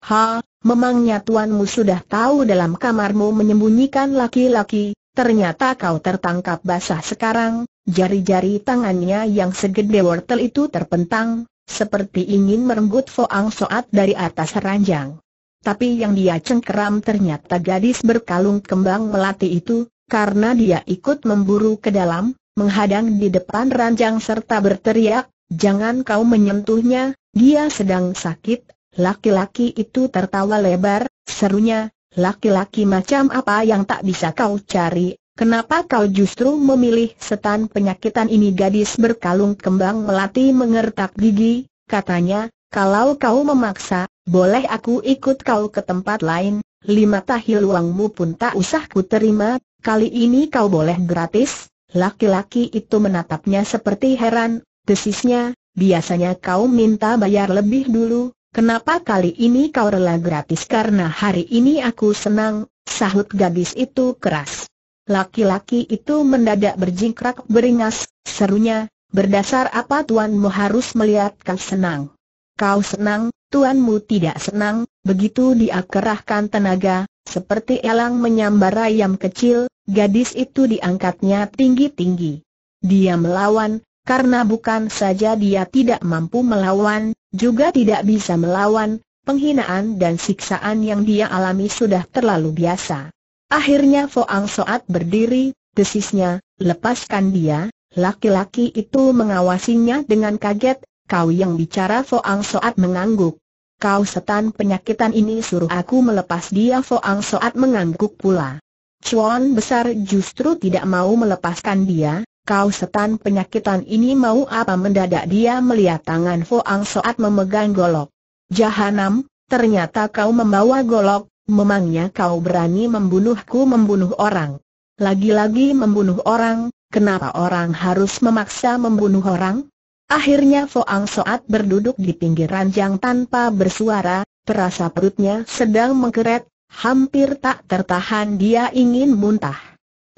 Ha, memangnya tuanmu sudah tahu dalam kamarmu menyembunyikan laki-laki, ternyata kau tertangkap basah sekarang, jari-jari tangannya yang segede wortel itu terpentang, seperti ingin merenggut Foang Soat dari atas ranjang tapi yang dia cengkeram ternyata gadis berkalung kembang melati itu, karena dia ikut memburu ke dalam, menghadang di depan ranjang serta berteriak, jangan kau menyentuhnya, dia sedang sakit, laki-laki itu tertawa lebar, serunya, laki-laki macam apa yang tak bisa kau cari, Kenapa kau justru memilih setan penyakitan ini gadis berkalung kembang melati mengertak gigi, katanya, kalau kau memaksa, boleh aku ikut kau ke tempat lain, lima tahil uangmu pun tak usah ku terima, kali ini kau boleh gratis. Laki-laki itu menatapnya seperti heran, desisnya, biasanya kau minta bayar lebih dulu, kenapa kali ini kau rela gratis karena hari ini aku senang, sahut gadis itu keras. Laki-laki itu mendadak berjingkrak beringas, serunya, berdasar apa tuanmu harus melihat kau senang. Kau senang, tuanmu tidak senang, begitu dia kerahkan tenaga, seperti elang menyambar ayam kecil, gadis itu diangkatnya tinggi-tinggi. Dia melawan, karena bukan saja dia tidak mampu melawan, juga tidak bisa melawan, penghinaan dan siksaan yang dia alami sudah terlalu biasa. Akhirnya Foang Soat berdiri, desisnya, lepaskan dia, laki-laki itu mengawasinya dengan kaget, kau yang bicara Foang Soat mengangguk. Kau setan penyakitan ini suruh aku melepas dia Foang Soat mengangguk pula. Chuan besar justru tidak mau melepaskan dia, kau setan penyakitan ini mau apa mendadak dia melihat tangan Foang Soat memegang golok. Jahanam, ternyata kau membawa golok, memangnya kau berani membunuhku membunuh orang. Lagi-lagi membunuh orang, kenapa orang harus memaksa membunuh orang? Akhirnya Foang Soat berduduk di pinggir ranjang tanpa bersuara, terasa perutnya sedang mengkeret, hampir tak tertahan dia ingin muntah.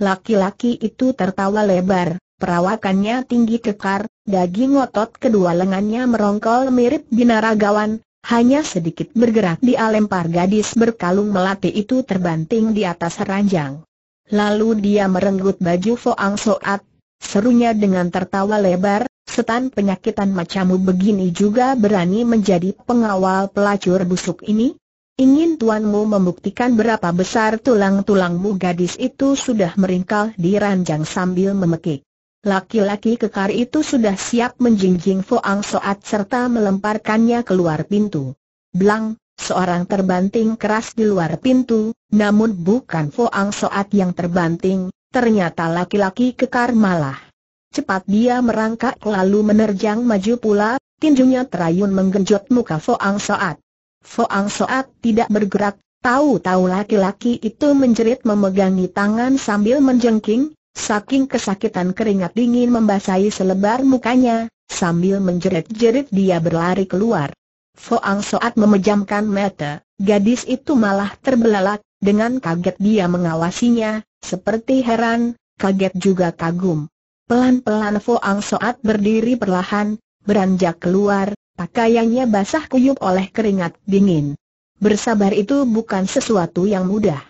Laki-laki itu tertawa lebar, perawakannya tinggi kekar, daging otot kedua lengannya merongkol mirip binaragawan, hanya sedikit bergerak dia lempar gadis berkalung melati itu terbanting di atas ranjang. Lalu dia merenggut baju Foang Soat, serunya dengan tertawa lebar, setan penyakitan macammu begini juga berani menjadi pengawal pelacur busuk ini? Ingin tuanmu membuktikan berapa besar tulang-tulangmu gadis itu sudah meringkal di ranjang sambil memekik. Laki-laki kekar itu sudah siap menjinjing Ang Soat serta melemparkannya keluar pintu. Blang, seorang terbanting keras di luar pintu, namun bukan Ang Soat yang terbanting, ternyata laki-laki kekar malah Cepat dia merangkak lalu menerjang maju pula, tinjunya terayun menggenjot muka Foang Soat. Foang Soat tidak bergerak, tahu-tahu laki-laki itu menjerit memegangi tangan sambil menjengking, saking kesakitan keringat dingin membasahi selebar mukanya, sambil menjerit-jerit dia berlari keluar. Foang Soat memejamkan mata, gadis itu malah terbelalak, dengan kaget dia mengawasinya, seperti heran, kaget juga kagum. Pelan-pelan Fuang Soat berdiri perlahan, beranjak keluar, pakaiannya basah kuyup oleh keringat dingin. Bersabar itu bukan sesuatu yang mudah.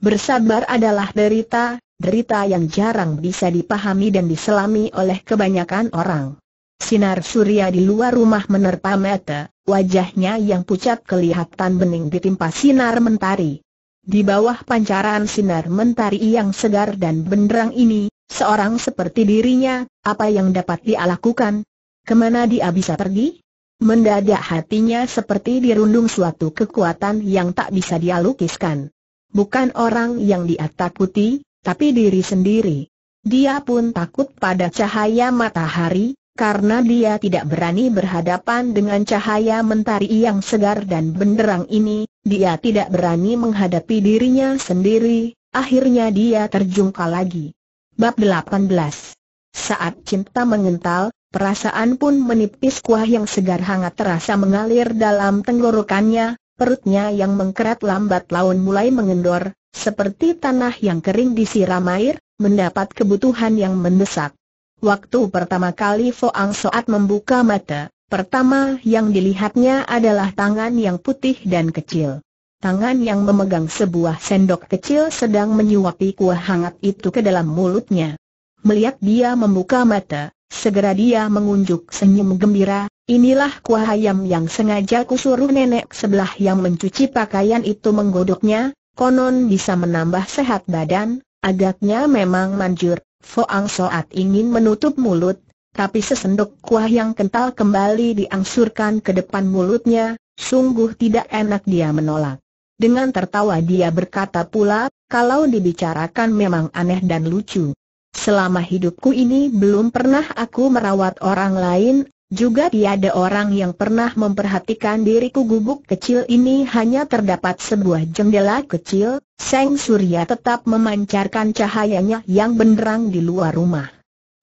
Bersabar adalah derita, derita yang jarang bisa dipahami dan diselami oleh kebanyakan orang. Sinar surya di luar rumah menerpa mata, wajahnya yang pucat kelihatan bening ditimpa sinar mentari. Di bawah pancaran sinar mentari yang segar dan benderang ini, Seorang seperti dirinya, apa yang dapat dia lakukan? Kemana dia bisa pergi? Mendadak hatinya seperti dirundung suatu kekuatan yang tak bisa dia lukiskan. Bukan orang yang dia takuti, tapi diri sendiri. Dia pun takut pada cahaya matahari, karena dia tidak berani berhadapan dengan cahaya mentari yang segar dan benderang ini, dia tidak berani menghadapi dirinya sendiri, akhirnya dia terjungkal lagi. Bab 18 Saat cinta mengental, perasaan pun menipis kuah yang segar hangat terasa mengalir dalam tenggorokannya, perutnya yang mengkerat lambat laun mulai mengendor, seperti tanah yang kering disiram air, mendapat kebutuhan yang mendesak. Waktu pertama kali Ang Soat membuka mata, pertama yang dilihatnya adalah tangan yang putih dan kecil. Tangan yang memegang sebuah sendok kecil sedang menyuapi kuah hangat itu ke dalam mulutnya. Melihat dia membuka mata, segera dia mengunjuk senyum gembira, inilah kuah ayam yang sengaja kusuruh nenek sebelah yang mencuci pakaian itu menggodoknya, konon bisa menambah sehat badan, agaknya memang manjur. Foang Soat ingin menutup mulut, tapi sesendok kuah yang kental kembali diangsurkan ke depan mulutnya, sungguh tidak enak dia menolak. Dengan tertawa dia berkata pula, kalau dibicarakan memang aneh dan lucu. Selama hidupku ini belum pernah aku merawat orang lain, juga tiada orang yang pernah memperhatikan diriku gubuk kecil ini hanya terdapat sebuah jendela kecil, Seng Surya tetap memancarkan cahayanya yang benderang di luar rumah.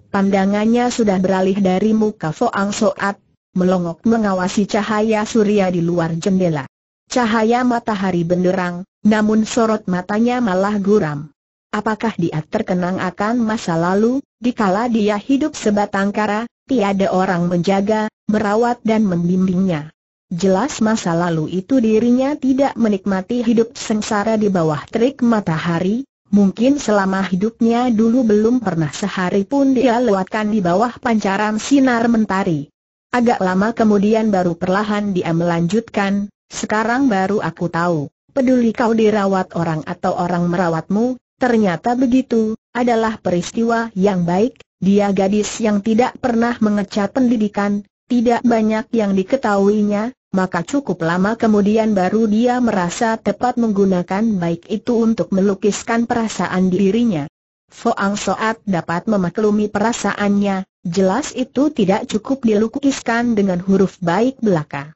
Pandangannya sudah beralih dari muka Foang Soat, melongok mengawasi cahaya surya di luar jendela. Cahaya matahari benderang, namun sorot matanya malah guram. Apakah dia terkenang akan masa lalu, dikala dia hidup sebatang kara, tiada orang menjaga, merawat dan membimbingnya. Jelas masa lalu itu dirinya tidak menikmati hidup sengsara di bawah terik matahari, mungkin selama hidupnya dulu belum pernah sehari pun dia lewatkan di bawah pancaran sinar mentari. Agak lama kemudian baru perlahan dia melanjutkan, sekarang baru aku tahu, peduli kau dirawat orang atau orang merawatmu, ternyata begitu, adalah peristiwa yang baik, dia gadis yang tidak pernah mengecat pendidikan, tidak banyak yang diketahuinya, maka cukup lama kemudian baru dia merasa tepat menggunakan baik itu untuk melukiskan perasaan dirinya. Foang Soat dapat memaklumi perasaannya, jelas itu tidak cukup dilukiskan dengan huruf baik belaka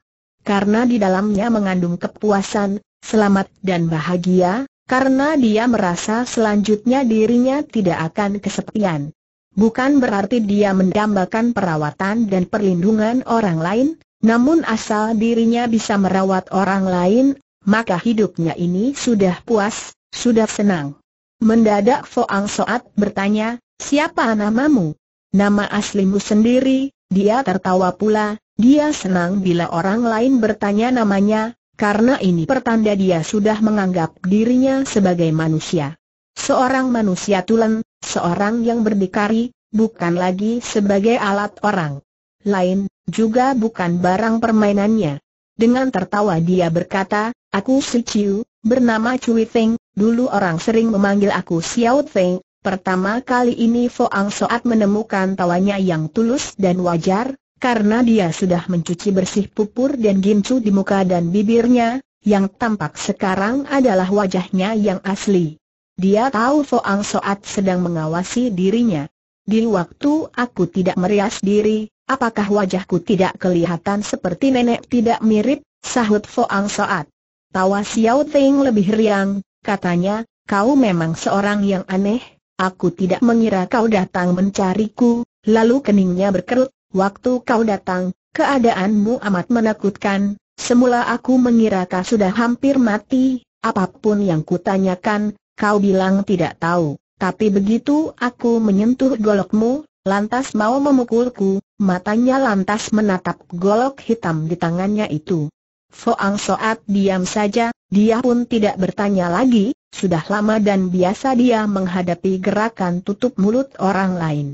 karena di dalamnya mengandung kepuasan, selamat dan bahagia, karena dia merasa selanjutnya dirinya tidak akan kesepian. Bukan berarti dia mendambakan perawatan dan perlindungan orang lain, namun asal dirinya bisa merawat orang lain, maka hidupnya ini sudah puas, sudah senang. Mendadak Foang Soat bertanya, siapa namamu? Nama aslimu sendiri, dia tertawa pula, dia senang bila orang lain bertanya namanya, karena ini pertanda dia sudah menganggap dirinya sebagai manusia. Seorang manusia tulen, seorang yang berdikari, bukan lagi sebagai alat orang lain, juga bukan barang permainannya. Dengan tertawa dia berkata, aku si Chiu, bernama Cui Feng, dulu orang sering memanggil aku Xiao Feng. Pertama kali ini Foang Soat menemukan tawanya yang tulus dan wajar, karena dia sudah mencuci bersih pupur dan gincu di muka dan bibirnya, yang tampak sekarang adalah wajahnya yang asli. Dia tahu Foang Soat sedang mengawasi dirinya. Di waktu aku tidak merias diri, apakah wajahku tidak kelihatan seperti nenek tidak mirip, sahut Foang Soat. Tawa Xiao Ting lebih riang, katanya, kau memang seorang yang aneh, aku tidak mengira kau datang mencariku, lalu keningnya berkerut, Waktu kau datang, keadaanmu amat menakutkan, semula aku mengira kau sudah hampir mati, apapun yang kutanyakan, kau bilang tidak tahu. Tapi begitu aku menyentuh golokmu, lantas mau memukulku, matanya lantas menatap golok hitam di tangannya itu. Foang Soat diam saja, dia pun tidak bertanya lagi, sudah lama dan biasa dia menghadapi gerakan tutup mulut orang lain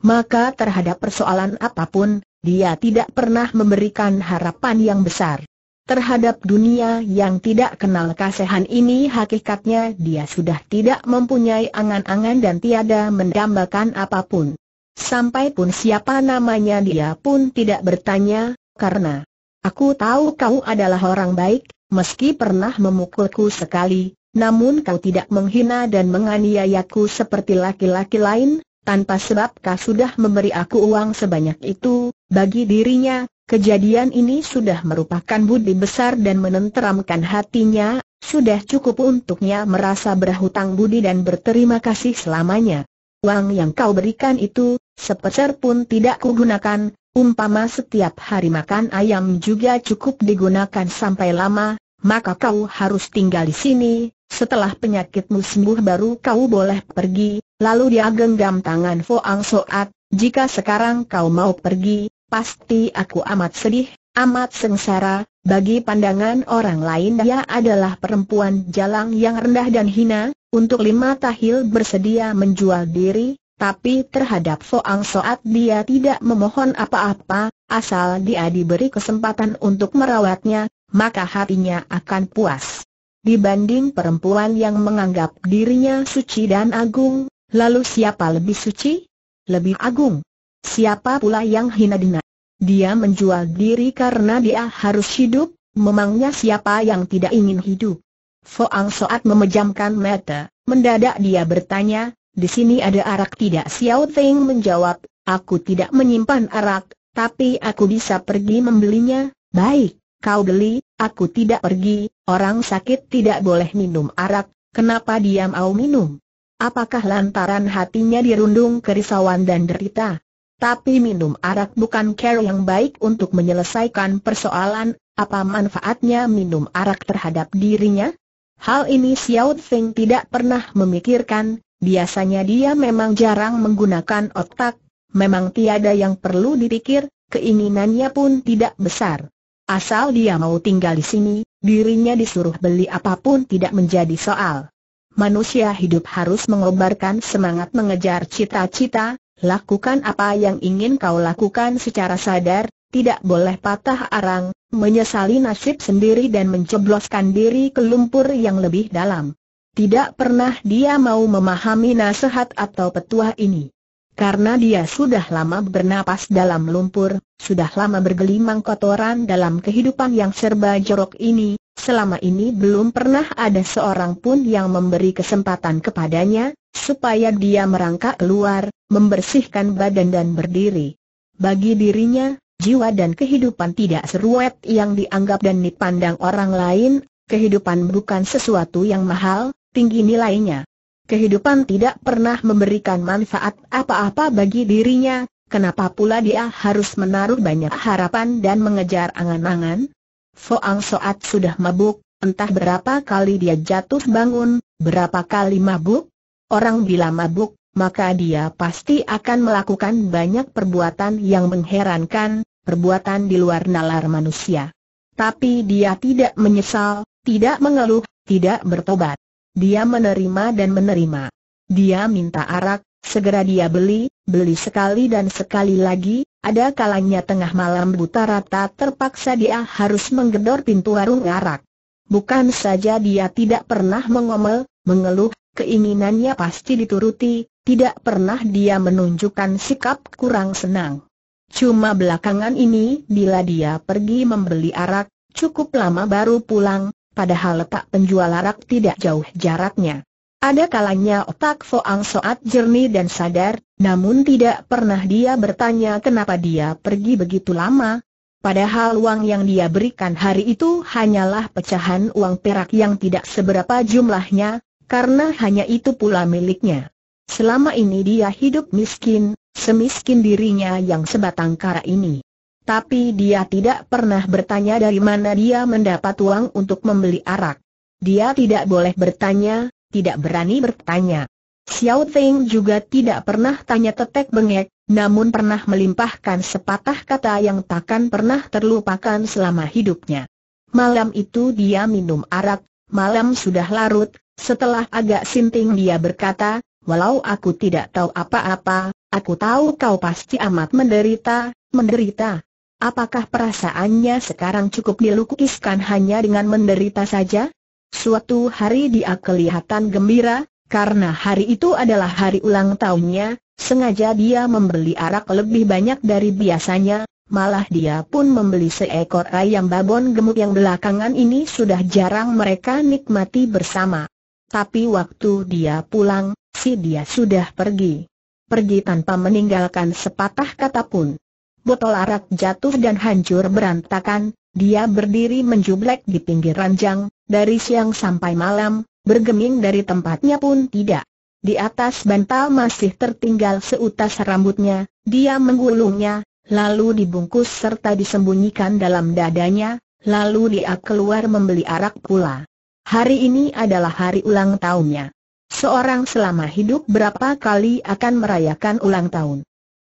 maka terhadap persoalan apapun, dia tidak pernah memberikan harapan yang besar. Terhadap dunia yang tidak kenal kasihan ini hakikatnya dia sudah tidak mempunyai angan-angan dan tiada mendambakan apapun. Sampai pun siapa namanya dia pun tidak bertanya, karena aku tahu kau adalah orang baik, meski pernah memukulku sekali, namun kau tidak menghina dan menganiayaku seperti laki-laki lain, tanpa sebab kau sudah memberi aku uang sebanyak itu, bagi dirinya, kejadian ini sudah merupakan budi besar dan menenteramkan hatinya, sudah cukup untuknya merasa berhutang budi dan berterima kasih selamanya. Uang yang kau berikan itu, sepecer pun tidak kugunakan, umpama setiap hari makan ayam juga cukup digunakan sampai lama, maka kau harus tinggal di sini, setelah penyakitmu sembuh baru kau boleh pergi, lalu dia genggam tangan Foang Soat, jika sekarang kau mau pergi, pasti aku amat sedih, amat sengsara, bagi pandangan orang lain dia adalah perempuan jalang yang rendah dan hina, untuk lima tahil bersedia menjual diri, tapi terhadap Foang Soat dia tidak memohon apa-apa, asal dia diberi kesempatan untuk merawatnya, maka hatinya akan puas. Dibanding perempuan yang menganggap dirinya suci dan agung, lalu siapa lebih suci? Lebih agung. Siapa pula yang hina dina? Dia menjual diri karena dia harus hidup, memangnya siapa yang tidak ingin hidup? Foang Soat memejamkan mata, mendadak dia bertanya, di sini ada arak tidak Xiao Ting menjawab, aku tidak menyimpan arak, tapi aku bisa pergi membelinya, baik, kau beli, aku tidak pergi, Orang sakit tidak boleh minum arak, kenapa dia mau minum? Apakah lantaran hatinya dirundung kerisauan dan derita? Tapi minum arak bukan cara yang baik untuk menyelesaikan persoalan, apa manfaatnya minum arak terhadap dirinya? Hal ini Xiao Feng tidak pernah memikirkan, biasanya dia memang jarang menggunakan otak, memang tiada yang perlu dipikir, keinginannya pun tidak besar. Asal dia mau tinggal di sini, dirinya disuruh beli apapun tidak menjadi soal. Manusia hidup harus mengobarkan semangat mengejar cita-cita, lakukan apa yang ingin kau lakukan secara sadar, tidak boleh patah arang, menyesali nasib sendiri dan mencobloskan diri ke lumpur yang lebih dalam. Tidak pernah dia mau memahami nasihat atau petua ini. Karena dia sudah lama bernapas dalam lumpur, sudah lama bergelimang kotoran dalam kehidupan yang serba jorok ini, selama ini belum pernah ada seorang pun yang memberi kesempatan kepadanya, supaya dia merangkak keluar, membersihkan badan dan berdiri. Bagi dirinya, jiwa dan kehidupan tidak seruet yang dianggap dan dipandang orang lain, kehidupan bukan sesuatu yang mahal, tinggi nilainya kehidupan tidak pernah memberikan manfaat apa-apa bagi dirinya, kenapa pula dia harus menaruh banyak harapan dan mengejar angan-angan? Foang Soat sudah mabuk, entah berapa kali dia jatuh bangun, berapa kali mabuk. Orang bila mabuk, maka dia pasti akan melakukan banyak perbuatan yang mengherankan, perbuatan di luar nalar manusia. Tapi dia tidak menyesal, tidak mengeluh, tidak bertobat. Dia menerima dan menerima. Dia minta arak, segera dia beli, beli sekali dan sekali lagi, ada kalanya tengah malam buta rata terpaksa dia harus menggedor pintu warung arak. Bukan saja dia tidak pernah mengomel, mengeluh, keinginannya pasti dituruti, tidak pernah dia menunjukkan sikap kurang senang. Cuma belakangan ini bila dia pergi membeli arak, cukup lama baru pulang, padahal letak penjual arak tidak jauh jaraknya. Ada kalanya otak Foang Soat jernih dan sadar, namun tidak pernah dia bertanya kenapa dia pergi begitu lama. Padahal uang yang dia berikan hari itu hanyalah pecahan uang perak yang tidak seberapa jumlahnya, karena hanya itu pula miliknya. Selama ini dia hidup miskin, semiskin dirinya yang sebatang kara ini. Tapi dia tidak pernah bertanya dari mana dia mendapat uang untuk membeli arak. Dia tidak boleh bertanya, tidak berani bertanya. Xiao Ting juga tidak pernah tanya tetek bengek, namun pernah melimpahkan sepatah kata yang takkan pernah terlupakan selama hidupnya. Malam itu dia minum arak, malam sudah larut, setelah agak sinting dia berkata, Walau aku tidak tahu apa-apa, aku tahu kau pasti amat menderita, menderita. Apakah perasaannya sekarang cukup dilukiskan hanya dengan menderita saja? Suatu hari dia kelihatan gembira, karena hari itu adalah hari ulang tahunnya, sengaja dia membeli arak lebih banyak dari biasanya, malah dia pun membeli seekor ayam babon gemuk yang belakangan ini sudah jarang mereka nikmati bersama. Tapi waktu dia pulang, si dia sudah pergi. Pergi tanpa meninggalkan sepatah kata pun botol arak jatuh dan hancur berantakan, dia berdiri menjublek di pinggir ranjang, dari siang sampai malam, bergeming dari tempatnya pun tidak. Di atas bantal masih tertinggal seutas rambutnya, dia menggulungnya, lalu dibungkus serta disembunyikan dalam dadanya, lalu dia keluar membeli arak pula. Hari ini adalah hari ulang tahunnya. Seorang selama hidup berapa kali akan merayakan ulang tahun?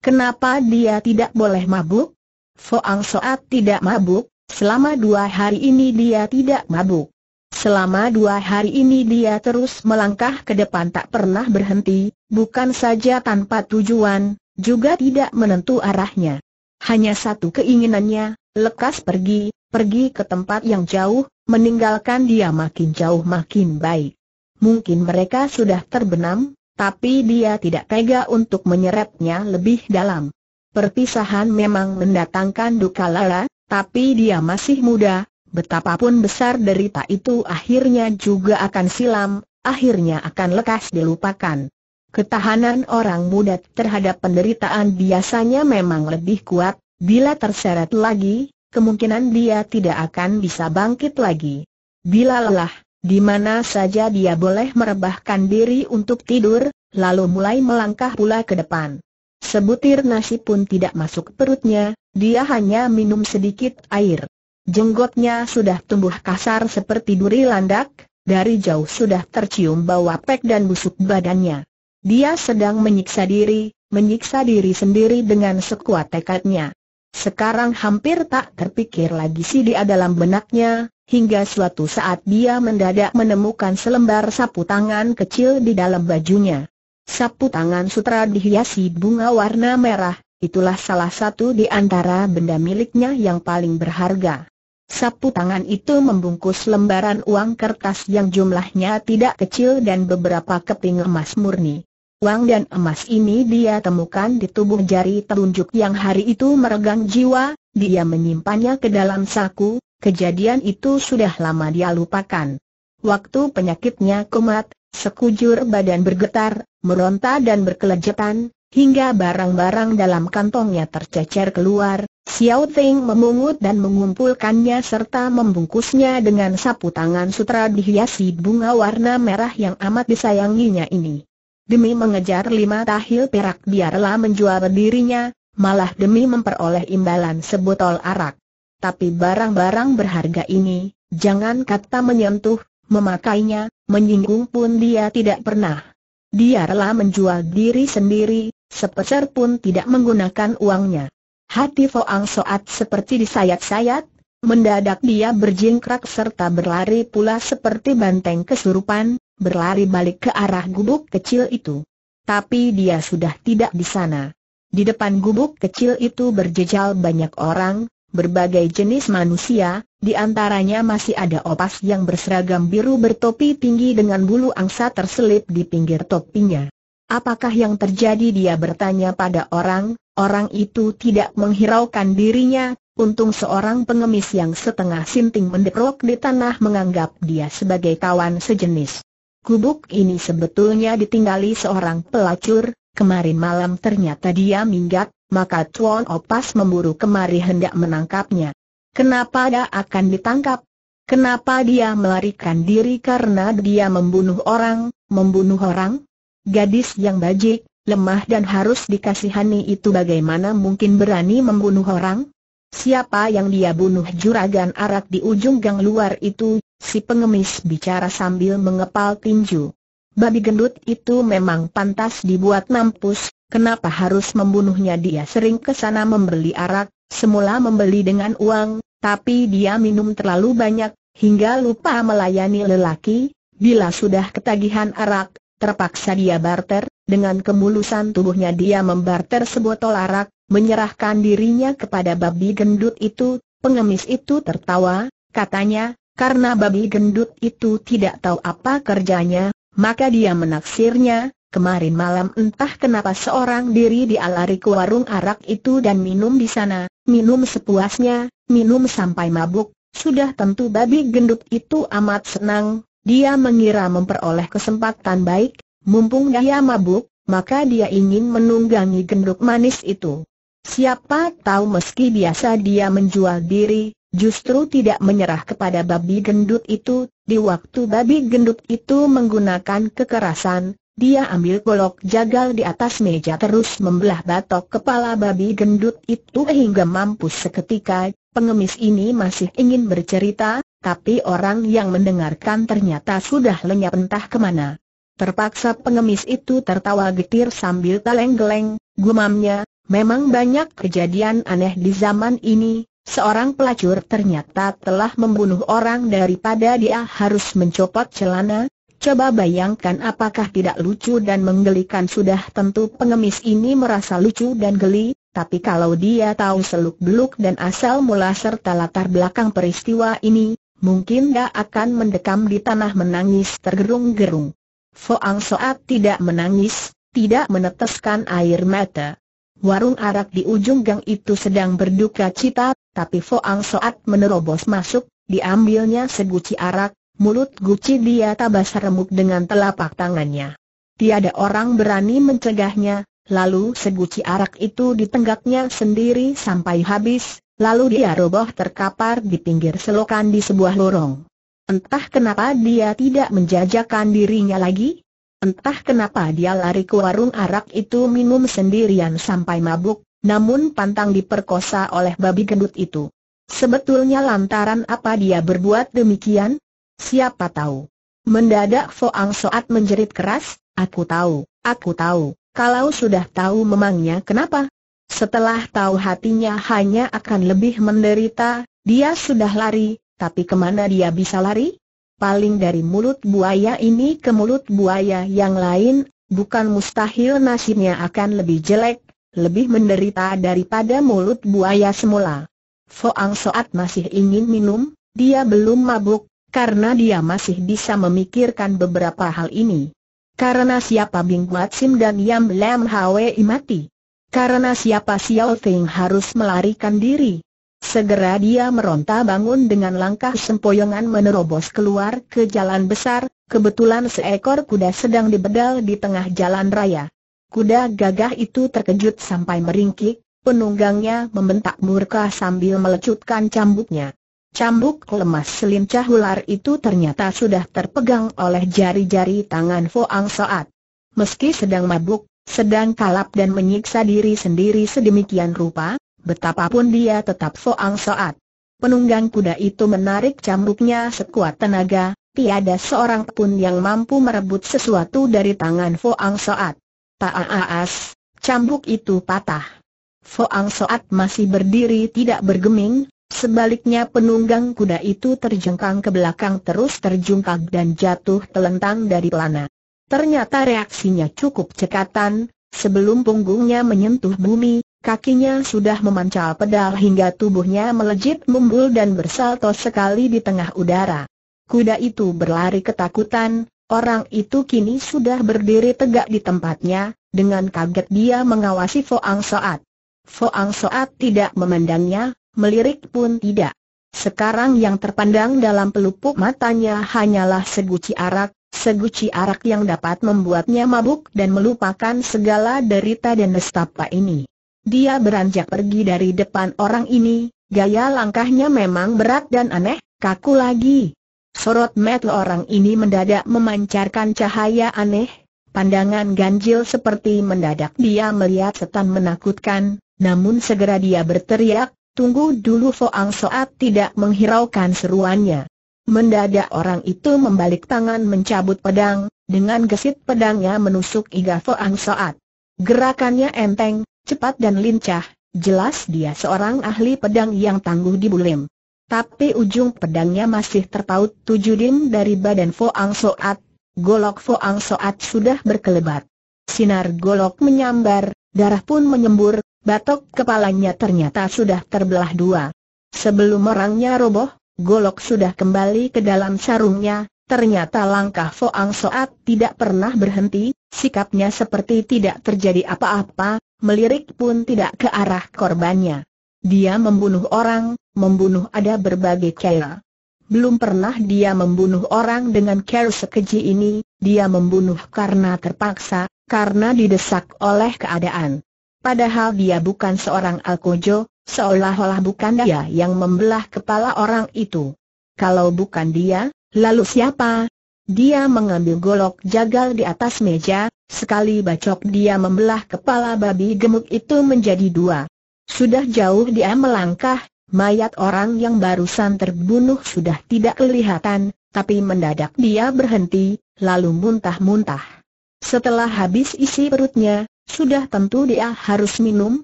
Kenapa dia tidak boleh mabuk? Foang Soat tidak mabuk, selama dua hari ini dia tidak mabuk. Selama dua hari ini dia terus melangkah ke depan tak pernah berhenti, bukan saja tanpa tujuan, juga tidak menentu arahnya. Hanya satu keinginannya, lekas pergi, pergi ke tempat yang jauh, meninggalkan dia makin jauh makin baik. Mungkin mereka sudah terbenam, tapi dia tidak tega untuk menyeretnya lebih dalam. Perpisahan memang mendatangkan duka lara, tapi dia masih muda, betapapun besar derita itu akhirnya juga akan silam, akhirnya akan lekas dilupakan. Ketahanan orang muda terhadap penderitaan biasanya memang lebih kuat, bila terseret lagi, kemungkinan dia tidak akan bisa bangkit lagi. Bila lelah, di mana saja dia boleh merebahkan diri untuk tidur, lalu mulai melangkah pula ke depan. Sebutir nasi pun tidak masuk perutnya, dia hanya minum sedikit air. Jenggotnya sudah tumbuh kasar seperti duri landak, dari jauh sudah tercium bau apek dan busuk badannya. Dia sedang menyiksa diri, menyiksa diri sendiri dengan sekuat tekadnya. Sekarang hampir tak terpikir lagi si dia dalam benaknya, hingga suatu saat dia mendadak menemukan selembar sapu tangan kecil di dalam bajunya. Sapu tangan sutra dihiasi bunga warna merah, itulah salah satu di antara benda miliknya yang paling berharga. Sapu tangan itu membungkus lembaran uang kertas yang jumlahnya tidak kecil dan beberapa keping emas murni. Uang dan emas ini dia temukan di tubuh jari telunjuk yang hari itu meregang jiwa, dia menyimpannya ke dalam saku, Kejadian itu sudah lama dia lupakan. Waktu penyakitnya kumat, sekujur badan bergetar, meronta dan berkelejatan, hingga barang-barang dalam kantongnya tercecer keluar, Xiao Ting memungut dan mengumpulkannya serta membungkusnya dengan sapu tangan sutra dihiasi bunga warna merah yang amat disayanginya ini. Demi mengejar lima tahil perak biarlah menjual dirinya, malah demi memperoleh imbalan sebotol arak tapi barang-barang berharga ini, jangan kata menyentuh, memakainya, menyinggung pun dia tidak pernah. Dia rela menjual diri sendiri, sepeser pun tidak menggunakan uangnya. Hati Foang Soat seperti disayat-sayat, mendadak dia berjingkrak serta berlari pula seperti banteng kesurupan, berlari balik ke arah gubuk kecil itu. Tapi dia sudah tidak di sana. Di depan gubuk kecil itu berjejal banyak orang, berbagai jenis manusia, di antaranya masih ada opas yang berseragam biru bertopi tinggi dengan bulu angsa terselip di pinggir topinya. Apakah yang terjadi dia bertanya pada orang, orang itu tidak menghiraukan dirinya, untung seorang pengemis yang setengah sinting mendeprok di tanah menganggap dia sebagai kawan sejenis. Kubuk ini sebetulnya ditinggali seorang pelacur, kemarin malam ternyata dia minggat, maka Tuan Opas memburu kemari hendak menangkapnya. Kenapa dia akan ditangkap? Kenapa dia melarikan diri karena dia membunuh orang, membunuh orang? Gadis yang bajik, lemah dan harus dikasihani itu bagaimana mungkin berani membunuh orang? Siapa yang dia bunuh juragan arak di ujung gang luar itu, si pengemis bicara sambil mengepal tinju. Babi gendut itu memang pantas dibuat nampus. Kenapa harus membunuhnya dia sering ke sana membeli arak, semula membeli dengan uang, tapi dia minum terlalu banyak, hingga lupa melayani lelaki, bila sudah ketagihan arak, terpaksa dia barter, dengan kemulusan tubuhnya dia membarter sebotol arak, menyerahkan dirinya kepada babi gendut itu, pengemis itu tertawa, katanya, karena babi gendut itu tidak tahu apa kerjanya, maka dia menaksirnya, Kemarin malam entah kenapa seorang diri dia lari ke warung arak itu dan minum di sana, minum sepuasnya, minum sampai mabuk. Sudah tentu babi gendut itu amat senang, dia mengira memperoleh kesempatan baik, mumpung dia mabuk, maka dia ingin menunggangi gendut manis itu. Siapa tahu meski biasa dia menjual diri, justru tidak menyerah kepada babi gendut itu, di waktu babi gendut itu menggunakan kekerasan, dia ambil golok jagal di atas meja terus membelah batok kepala babi gendut itu hingga mampus seketika, pengemis ini masih ingin bercerita, tapi orang yang mendengarkan ternyata sudah lenyap entah kemana. Terpaksa pengemis itu tertawa getir sambil taleng geleng gumamnya, memang banyak kejadian aneh di zaman ini, seorang pelacur ternyata telah membunuh orang daripada dia harus mencopot celana, Coba bayangkan apakah tidak lucu dan menggelikan sudah tentu pengemis ini merasa lucu dan geli, tapi kalau dia tahu seluk-beluk dan asal mula serta latar belakang peristiwa ini, mungkin dia akan mendekam di tanah menangis tergerung-gerung. Foang Soat tidak menangis, tidak meneteskan air mata. Warung arak di ujung gang itu sedang berduka cita, tapi Foang Soat menerobos masuk, diambilnya seguci arak, Mulut guci dia tabas remuk dengan telapak tangannya. Tiada orang berani mencegahnya, lalu seguci arak itu ditenggaknya sendiri sampai habis, lalu dia roboh terkapar di pinggir selokan di sebuah lorong. Entah kenapa dia tidak menjajakan dirinya lagi, entah kenapa dia lari ke warung arak itu minum sendirian sampai mabuk, namun pantang diperkosa oleh babi gendut itu. Sebetulnya lantaran apa dia berbuat demikian? Siapa tahu? Mendadak Foang Soat menjerit keras, aku tahu, aku tahu, kalau sudah tahu memangnya kenapa? Setelah tahu hatinya hanya akan lebih menderita, dia sudah lari, tapi kemana dia bisa lari? Paling dari mulut buaya ini ke mulut buaya yang lain, bukan mustahil nasibnya akan lebih jelek, lebih menderita daripada mulut buaya semula. Foang Soat masih ingin minum, dia belum mabuk, karena dia masih bisa memikirkan beberapa hal ini. Karena siapa Bing Wat Sim dan Yam Lam Hwe mati? Karena siapa Xiao Ting harus melarikan diri? Segera dia meronta bangun dengan langkah sempoyongan menerobos keluar ke jalan besar, kebetulan seekor kuda sedang dibedal di tengah jalan raya. Kuda gagah itu terkejut sampai meringkik, penunggangnya membentak murka sambil melecutkan cambuknya. Cambuk lemas selincah ular itu ternyata sudah terpegang oleh jari-jari tangan Foang Soat. Meski sedang mabuk, sedang kalap dan menyiksa diri sendiri sedemikian rupa, betapapun dia tetap Foang Soat. Penunggang kuda itu menarik cambuknya sekuat tenaga, tiada seorang pun yang mampu merebut sesuatu dari tangan Foang Soat. Taaas, cambuk itu patah. Foang Soat masih berdiri tidak bergeming, Sebaliknya penunggang kuda itu terjengkang ke belakang terus terjungkang dan jatuh telentang dari pelana. Ternyata reaksinya cukup cekatan, sebelum punggungnya menyentuh bumi, kakinya sudah memancal pedal hingga tubuhnya melejit mumbul dan bersalto sekali di tengah udara. Kuda itu berlari ketakutan, orang itu kini sudah berdiri tegak di tempatnya, dengan kaget dia mengawasi Foang Soat. Foang Soat tidak memandangnya, melirik pun tidak. Sekarang yang terpandang dalam pelupuk matanya hanyalah seguci arak, seguci arak yang dapat membuatnya mabuk dan melupakan segala derita dan nestapa ini. Dia beranjak pergi dari depan orang ini, gaya langkahnya memang berat dan aneh, kaku lagi. Sorot mata orang ini mendadak memancarkan cahaya aneh, pandangan ganjil seperti mendadak dia melihat setan menakutkan, namun segera dia berteriak, Tunggu dulu Foang Soat tidak menghiraukan seruannya. Mendadak orang itu membalik tangan mencabut pedang, dengan gesit pedangnya menusuk iga Foang Soat. Gerakannya enteng, cepat dan lincah, jelas dia seorang ahli pedang yang tangguh di bulim. Tapi ujung pedangnya masih terpaut tujuh dim dari badan Foang Soat, golok Foang Soat sudah berkelebat. Sinar golok menyambar, darah pun menyembur, Batok kepalanya ternyata sudah terbelah dua. Sebelum orangnya roboh, golok sudah kembali ke dalam sarungnya, ternyata langkah Foang Soat tidak pernah berhenti, sikapnya seperti tidak terjadi apa-apa, melirik pun tidak ke arah korbannya. Dia membunuh orang, membunuh ada berbagai cara. Belum pernah dia membunuh orang dengan cara sekeji ini, dia membunuh karena terpaksa, karena didesak oleh keadaan. Padahal dia bukan seorang alkojo, seolah-olah bukan dia yang membelah kepala orang itu. Kalau bukan dia, lalu siapa? Dia mengambil golok jagal di atas meja, sekali bacok dia membelah kepala babi gemuk itu menjadi dua. Sudah jauh dia melangkah, mayat orang yang barusan terbunuh sudah tidak kelihatan, tapi mendadak dia berhenti, lalu muntah-muntah. Setelah habis isi perutnya, sudah tentu dia harus minum,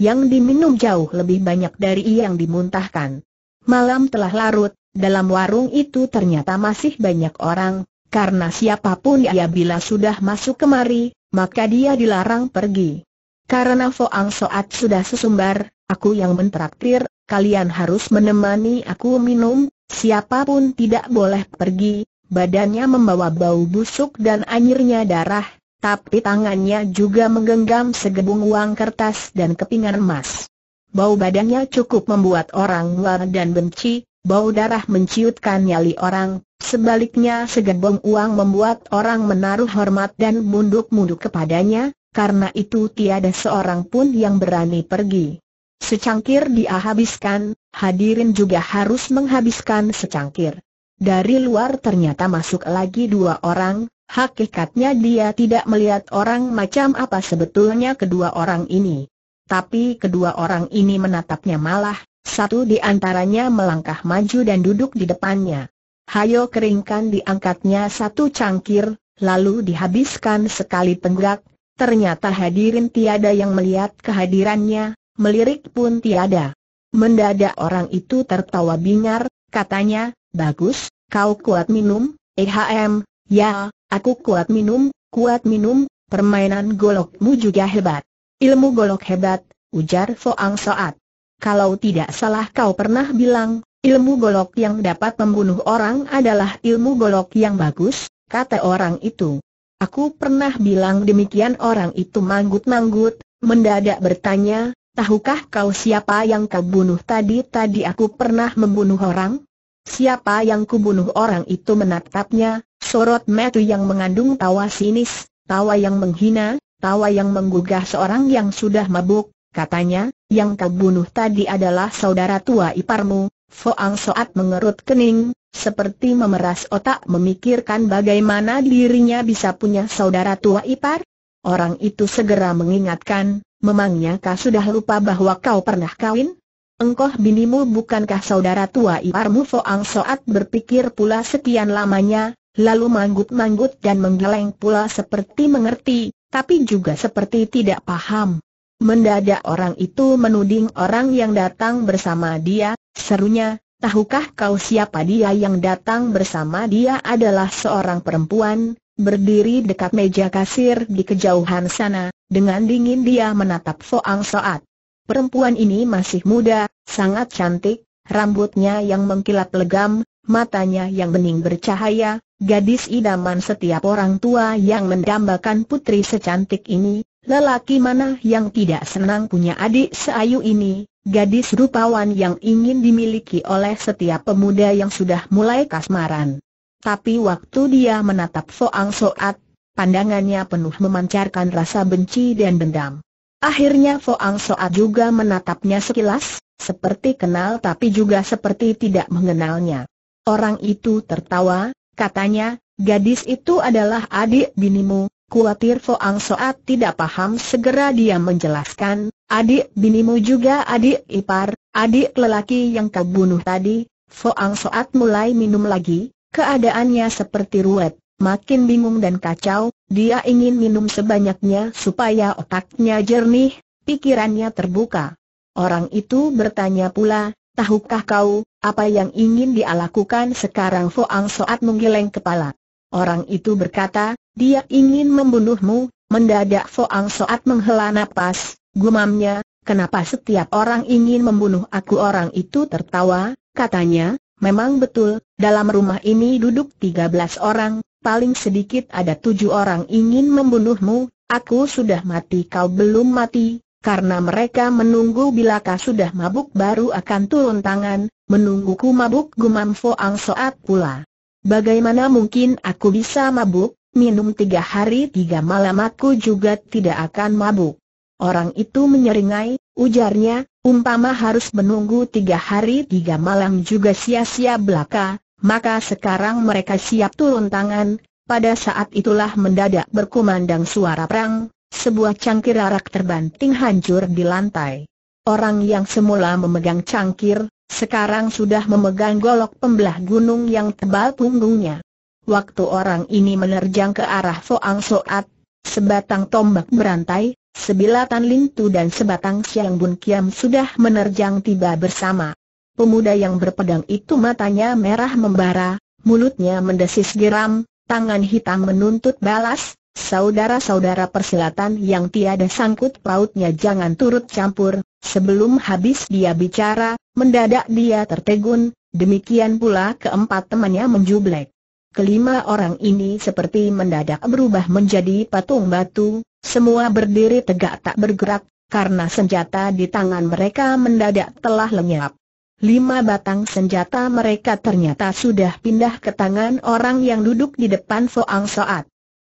yang diminum jauh lebih banyak dari yang dimuntahkan. Malam telah larut, dalam warung itu ternyata masih banyak orang, karena siapapun dia bila sudah masuk kemari, maka dia dilarang pergi. Karena Foang Soat sudah sesumbar, aku yang mentraktir, kalian harus menemani aku minum, siapapun tidak boleh pergi, badannya membawa bau busuk dan anjirnya darah, tapi tangannya juga menggenggam segebung uang kertas dan kepingan emas. Bau badannya cukup membuat orang luar dan benci, bau darah menciutkan nyali orang, sebaliknya segebung uang membuat orang menaruh hormat dan munduk-munduk kepadanya, karena itu tiada seorang pun yang berani pergi. Secangkir dia habiskan, hadirin juga harus menghabiskan secangkir. Dari luar ternyata masuk lagi dua orang, Hakikatnya dia tidak melihat orang macam apa sebetulnya kedua orang ini. Tapi kedua orang ini menatapnya malah, satu di antaranya melangkah maju dan duduk di depannya. Hayo keringkan diangkatnya satu cangkir, lalu dihabiskan sekali tenggak, ternyata hadirin tiada yang melihat kehadirannya, melirik pun tiada. Mendadak orang itu tertawa bingar, katanya, bagus, kau kuat minum, EHM, Ya, aku kuat minum, kuat minum, permainan golokmu juga hebat. Ilmu golok hebat, ujar Foang Soat. Kalau tidak salah kau pernah bilang, ilmu golok yang dapat membunuh orang adalah ilmu golok yang bagus, kata orang itu. Aku pernah bilang demikian orang itu manggut-manggut, mendadak bertanya, tahukah kau siapa yang kau bunuh tadi? Tadi aku pernah membunuh orang? Siapa yang kubunuh orang itu menatapnya, Sorot metu yang mengandung tawa sinis, tawa yang menghina, tawa yang menggugah seorang yang sudah mabuk, katanya, yang kau bunuh tadi adalah saudara tua iparmu, Foang Soat mengerut kening, seperti memeras otak memikirkan bagaimana dirinya bisa punya saudara tua ipar. Orang itu segera mengingatkan, memangnya kau sudah lupa bahwa kau pernah kawin? Engkoh binimu bukankah saudara tua iparmu Foang Soat berpikir pula sekian lamanya, lalu manggut-manggut dan menggeleng pula seperti mengerti, tapi juga seperti tidak paham. Mendadak orang itu menuding orang yang datang bersama dia, serunya, tahukah kau siapa dia yang datang bersama dia adalah seorang perempuan, berdiri dekat meja kasir di kejauhan sana, dengan dingin dia menatap Soang Soat. Perempuan ini masih muda, sangat cantik, rambutnya yang mengkilap legam, matanya yang bening bercahaya, Gadis idaman setiap orang tua yang mendambakan putri secantik ini, lelaki mana yang tidak senang punya adik seayu ini, gadis rupawan yang ingin dimiliki oleh setiap pemuda yang sudah mulai kasmaran. Tapi waktu dia menatap Soang Soat, pandangannya penuh memancarkan rasa benci dan dendam. Akhirnya Foang Soat juga menatapnya sekilas, seperti kenal tapi juga seperti tidak mengenalnya. Orang itu tertawa, Katanya, gadis itu adalah adik binimu, kuatir Foang Soat tidak paham segera dia menjelaskan, adik binimu juga adik ipar, adik lelaki yang kau bunuh tadi, Foang Soat mulai minum lagi, keadaannya seperti ruwet, makin bingung dan kacau, dia ingin minum sebanyaknya supaya otaknya jernih, pikirannya terbuka. Orang itu bertanya pula, tahukah kau, apa yang ingin dia lakukan sekarang Foang Soat menggeleng kepala. Orang itu berkata, dia ingin membunuhmu, mendadak Foang Soat menghela nafas. gumamnya, kenapa setiap orang ingin membunuh aku orang itu tertawa, katanya, memang betul, dalam rumah ini duduk 13 orang, paling sedikit ada tujuh orang ingin membunuhmu, aku sudah mati kau belum mati, karena mereka menunggu bila kau sudah mabuk baru akan turun tangan, menungguku mabuk gumam Foang Soat pula. Bagaimana mungkin aku bisa mabuk, minum tiga hari tiga malam aku juga tidak akan mabuk. Orang itu menyeringai, ujarnya, umpama harus menunggu tiga hari tiga malam juga sia-sia belaka, maka sekarang mereka siap turun tangan, pada saat itulah mendadak berkumandang suara perang, sebuah cangkir arak terbanting hancur di lantai. Orang yang semula memegang cangkir, sekarang sudah memegang golok pembelah gunung yang tebal punggungnya. Waktu orang ini menerjang ke arah Soang Soat, sebatang tombak berantai, sebilatan lintu dan sebatang siang bun kiam sudah menerjang tiba bersama. Pemuda yang berpedang itu matanya merah membara, mulutnya mendesis geram, tangan hitam menuntut balas, Saudara-saudara persilatan yang tiada sangkut pautnya jangan turut campur, sebelum habis dia bicara, mendadak dia tertegun, demikian pula keempat temannya menjublek. Kelima orang ini seperti mendadak berubah menjadi patung batu, semua berdiri tegak tak bergerak, karena senjata di tangan mereka mendadak telah lenyap. Lima batang senjata mereka ternyata sudah pindah ke tangan orang yang duduk di depan Soang Soat.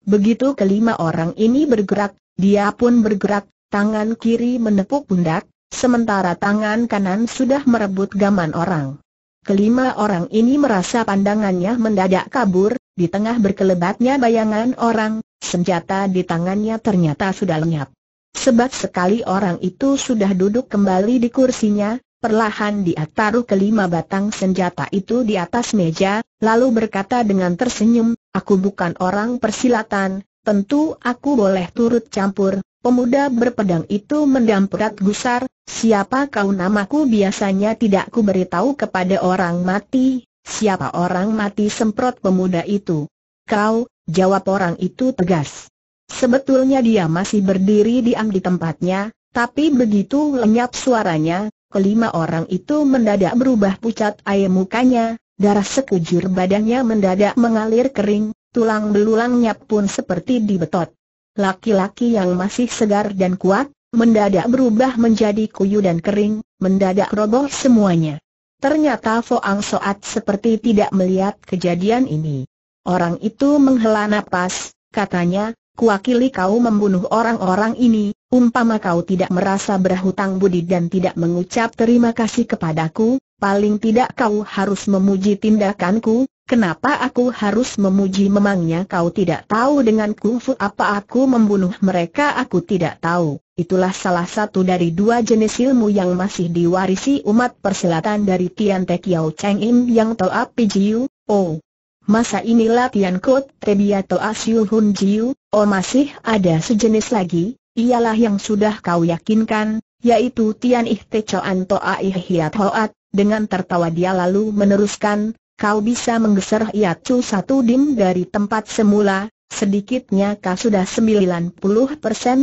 Begitu kelima orang ini bergerak, dia pun bergerak, tangan kiri menepuk pundak, sementara tangan kanan sudah merebut gaman orang. Kelima orang ini merasa pandangannya mendadak kabur, di tengah berkelebatnya bayangan orang, senjata di tangannya ternyata sudah lenyap. Sebab sekali orang itu sudah duduk kembali di kursinya, Perlahan dia taruh kelima batang senjata itu di atas meja, lalu berkata dengan tersenyum, aku bukan orang persilatan, tentu aku boleh turut campur. Pemuda berpedang itu mendamprat gusar, siapa kau namaku biasanya tidak ku beritahu kepada orang mati, siapa orang mati semprot pemuda itu. Kau, jawab orang itu tegas. Sebetulnya dia masih berdiri diam di tempatnya, tapi begitu lenyap suaranya, Kelima orang itu mendadak berubah pucat air mukanya, darah sekujur badannya mendadak mengalir kering, tulang belulangnya pun seperti dibetot. Laki-laki yang masih segar dan kuat, mendadak berubah menjadi kuyu dan kering, mendadak roboh semuanya. Ternyata Foang Soat seperti tidak melihat kejadian ini. Orang itu menghela napas, katanya, kuakili kau membunuh orang-orang ini, Umpama kau tidak merasa berhutang budi dan tidak mengucap terima kasih kepadaku, paling tidak kau harus memuji tindakanku, kenapa aku harus memuji memangnya kau tidak tahu dengan kungfu apa aku membunuh mereka aku tidak tahu. Itulah salah satu dari dua jenis ilmu yang masih diwarisi umat persilatan dari Tian Te Kiao Cheng Im yang Toa Pi Jiu, Oh. Masa inilah Tian Kut Tebia Toa Siu Hun Jiu, Oh masih ada sejenis lagi, ialah yang sudah kau yakinkan, yaitu Tian Ih Te Choan Toa Ih Hiat Hoat, dengan tertawa dia lalu meneruskan, kau bisa menggeser Hiat Chu satu dim dari tempat semula, sedikitnya kau sudah 90%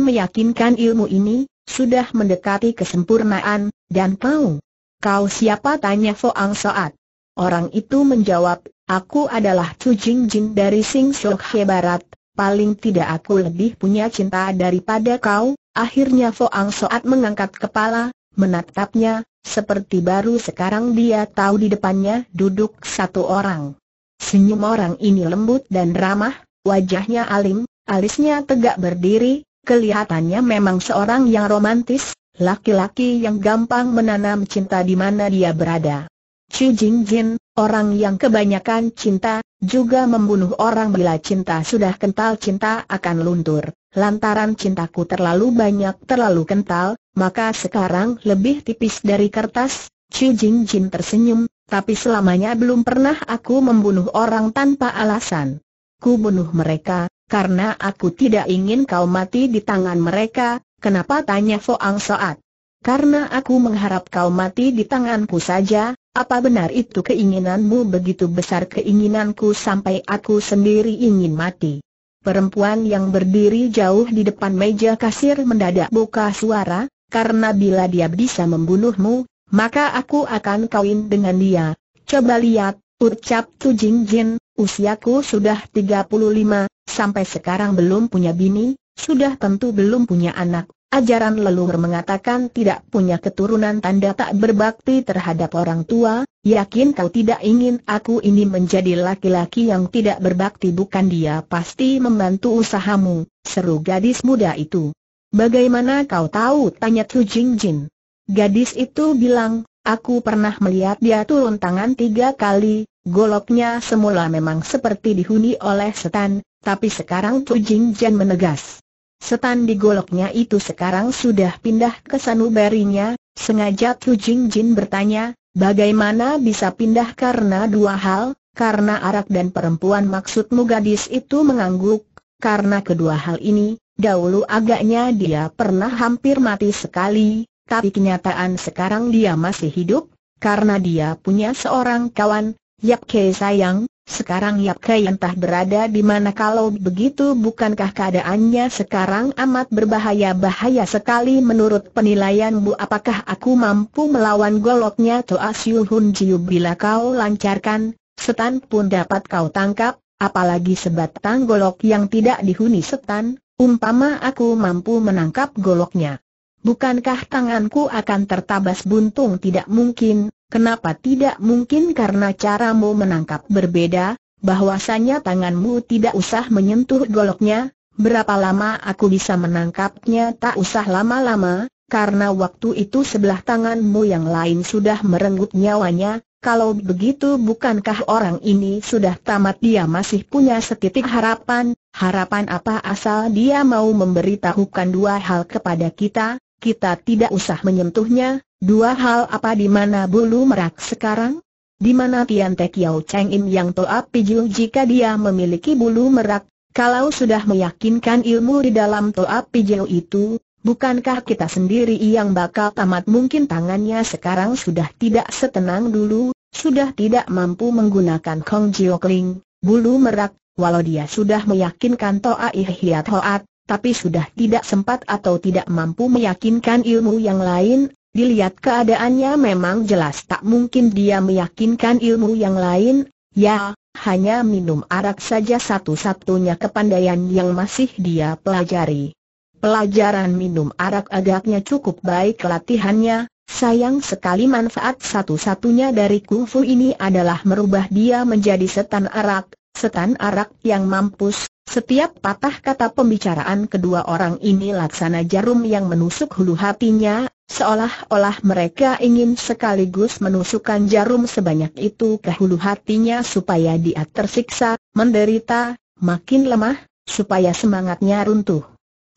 meyakinkan ilmu ini, sudah mendekati kesempurnaan, dan kau, kau siapa tanya Foang Soat. Orang itu menjawab, aku adalah Chu Jing Jin dari Sing Sok He Barat, paling tidak aku lebih punya cinta daripada kau, akhirnya Ang Soat mengangkat kepala, menatapnya, seperti baru sekarang dia tahu di depannya duduk satu orang. Senyum orang ini lembut dan ramah, wajahnya alim, alisnya tegak berdiri, kelihatannya memang seorang yang romantis, laki-laki yang gampang menanam cinta di mana dia berada. Chu Jing Jin, orang yang kebanyakan cinta, juga membunuh orang bila cinta sudah kental cinta akan luntur. Lantaran cintaku terlalu banyak terlalu kental, maka sekarang lebih tipis dari kertas. Chu Jing Jin tersenyum, tapi selamanya belum pernah aku membunuh orang tanpa alasan. Ku bunuh mereka, karena aku tidak ingin kau mati di tangan mereka, kenapa tanya Fo Ang Soat? karena aku mengharap kau mati di tanganku saja, apa benar itu keinginanmu begitu besar keinginanku sampai aku sendiri ingin mati? Perempuan yang berdiri jauh di depan meja kasir mendadak buka suara, karena bila dia bisa membunuhmu, maka aku akan kawin dengan dia. Coba lihat, ucap Tu Jing Jin, usiaku sudah 35, sampai sekarang belum punya bini, sudah tentu belum punya anak. Ajaran leluhur mengatakan tidak punya keturunan tanda tak berbakti terhadap orang tua, yakin kau tidak ingin aku ini menjadi laki-laki yang tidak berbakti bukan dia pasti membantu usahamu, seru gadis muda itu. Bagaimana kau tahu tanya Tu Jing Jin. Gadis itu bilang, aku pernah melihat dia turun tangan tiga kali, Goloknya semula memang seperti dihuni oleh setan, tapi sekarang Tu Jing Jin menegas. Setan di goloknya itu sekarang sudah pindah ke sanubarinya, sengaja Tu Jing Jin bertanya, bagaimana bisa pindah karena dua hal, karena arak dan perempuan maksudmu gadis itu mengangguk, karena kedua hal ini, dahulu agaknya dia pernah hampir mati sekali, tapi kenyataan sekarang dia masih hidup, karena dia punya seorang kawan, Yap Kei sayang, sekarang Yap Kei entah berada di mana kalau begitu bukankah keadaannya sekarang amat berbahaya-bahaya sekali menurut penilaian Bu? apakah aku mampu melawan goloknya Toa Siul Hun Jiu bila kau lancarkan, setan pun dapat kau tangkap, apalagi sebatang golok yang tidak dihuni setan, umpama aku mampu menangkap goloknya. Bukankah tanganku akan tertabas buntung tidak mungkin, kenapa tidak mungkin karena caramu menangkap berbeda, bahwasanya tanganmu tidak usah menyentuh goloknya, berapa lama aku bisa menangkapnya tak usah lama-lama, karena waktu itu sebelah tanganmu yang lain sudah merenggut nyawanya, kalau begitu bukankah orang ini sudah tamat dia masih punya setitik harapan, harapan apa asal dia mau memberitahukan dua hal kepada kita, kita tidak usah menyentuhnya, dua hal apa di mana bulu merak sekarang? Di mana Tian Te Kiao Cheng Im Yang Toa jiu? jika dia memiliki bulu merak, kalau sudah meyakinkan ilmu di dalam Toa jiu itu, bukankah kita sendiri yang bakal tamat mungkin tangannya sekarang sudah tidak setenang dulu, sudah tidak mampu menggunakan Kong kling, bulu merak, walau dia sudah meyakinkan Toa Ihiat Hoat, tapi sudah tidak sempat atau tidak mampu meyakinkan ilmu yang lain, dilihat keadaannya memang jelas tak mungkin dia meyakinkan ilmu yang lain, ya, hanya minum arak saja satu-satunya kepandaian yang masih dia pelajari. Pelajaran minum arak agaknya cukup baik latihannya, sayang sekali manfaat satu-satunya dari kungfu ini adalah merubah dia menjadi setan arak, setan arak yang mampus, setiap patah kata pembicaraan kedua orang ini laksana jarum yang menusuk hulu hatinya, seolah-olah mereka ingin sekaligus menusukkan jarum sebanyak itu ke hulu hatinya supaya dia tersiksa, menderita, makin lemah, supaya semangatnya runtuh.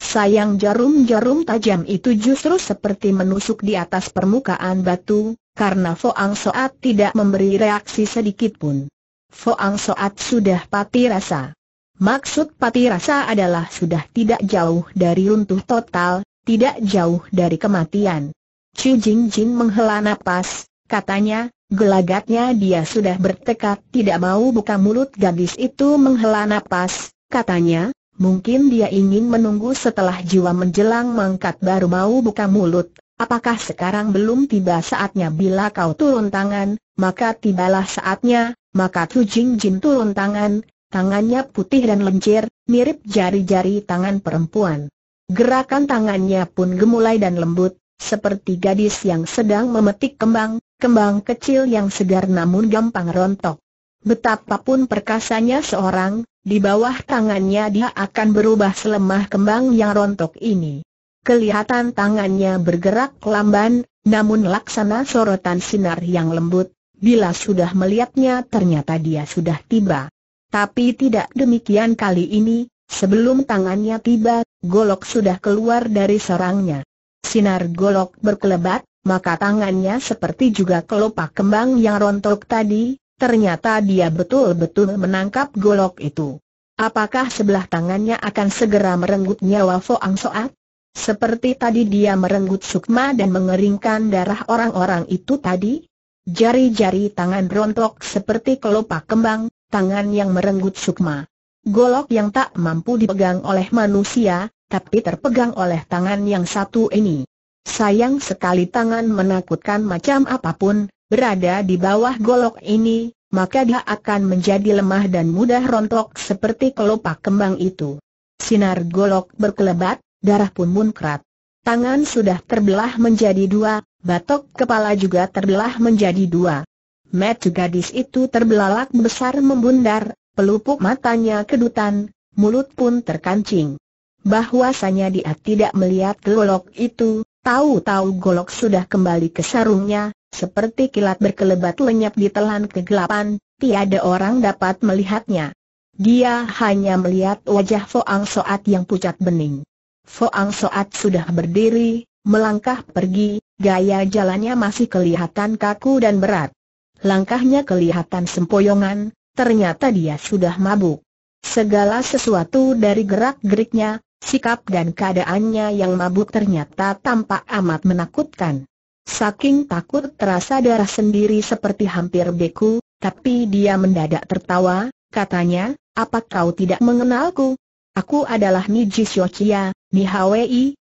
Sayang jarum-jarum tajam itu justru seperti menusuk di atas permukaan batu, karena Foang Soat tidak memberi reaksi sedikit pun. Foang Soat sudah pati rasa. Maksud pati rasa adalah sudah tidak jauh dari runtuh total, tidak jauh dari kematian. Chu Jing Jing menghela napas, katanya, gelagatnya dia sudah bertekad tidak mau buka mulut gadis itu menghela napas, katanya, mungkin dia ingin menunggu setelah jiwa menjelang mengkat baru mau buka mulut. Apakah sekarang belum tiba saatnya bila kau turun tangan, maka tibalah saatnya, maka Chu Jing Jin turun tangan, Tangannya putih dan lendir, mirip jari-jari tangan perempuan. Gerakan tangannya pun gemulai dan lembut, seperti gadis yang sedang memetik kembang, kembang kecil yang segar namun gampang rontok. Betapapun perkasanya seorang, di bawah tangannya dia akan berubah selemah kembang yang rontok ini. Kelihatan tangannya bergerak lamban, namun laksana sorotan sinar yang lembut, bila sudah melihatnya ternyata dia sudah tiba. Tapi tidak demikian kali ini, sebelum tangannya tiba, golok sudah keluar dari sarangnya. Sinar golok berkelebat, maka tangannya seperti juga kelopak kembang yang rontok tadi, ternyata dia betul-betul menangkap golok itu. Apakah sebelah tangannya akan segera merenggut nyawa Foang Soat? Seperti tadi dia merenggut sukma dan mengeringkan darah orang-orang itu tadi? Jari-jari tangan rontok seperti kelopak kembang, tangan yang merenggut sukma. Golok yang tak mampu dipegang oleh manusia, tapi terpegang oleh tangan yang satu ini. Sayang sekali tangan menakutkan macam apapun, berada di bawah golok ini, maka dia akan menjadi lemah dan mudah rontok seperti kelopak kembang itu. Sinar golok berkelebat, darah pun munkrat. Tangan sudah terbelah menjadi dua, batok kepala juga terbelah menjadi dua. Metu gadis itu terbelalak besar membundar, pelupuk matanya kedutan, mulut pun terkancing. Bahwasanya dia tidak melihat golok itu, tahu-tahu golok sudah kembali ke sarungnya, seperti kilat berkelebat lenyap di telan kegelapan, tiada orang dapat melihatnya. Dia hanya melihat wajah Foang Soat yang pucat bening. Foang Soat sudah berdiri, melangkah pergi, gaya jalannya masih kelihatan kaku dan berat. Langkahnya kelihatan sempoyongan, ternyata dia sudah mabuk. Segala sesuatu dari gerak-geriknya, sikap dan keadaannya yang mabuk ternyata tampak amat menakutkan. Saking takut terasa darah sendiri seperti hampir beku, tapi dia mendadak tertawa, katanya, apa kau tidak mengenalku? Aku adalah Niji Shochia, Ni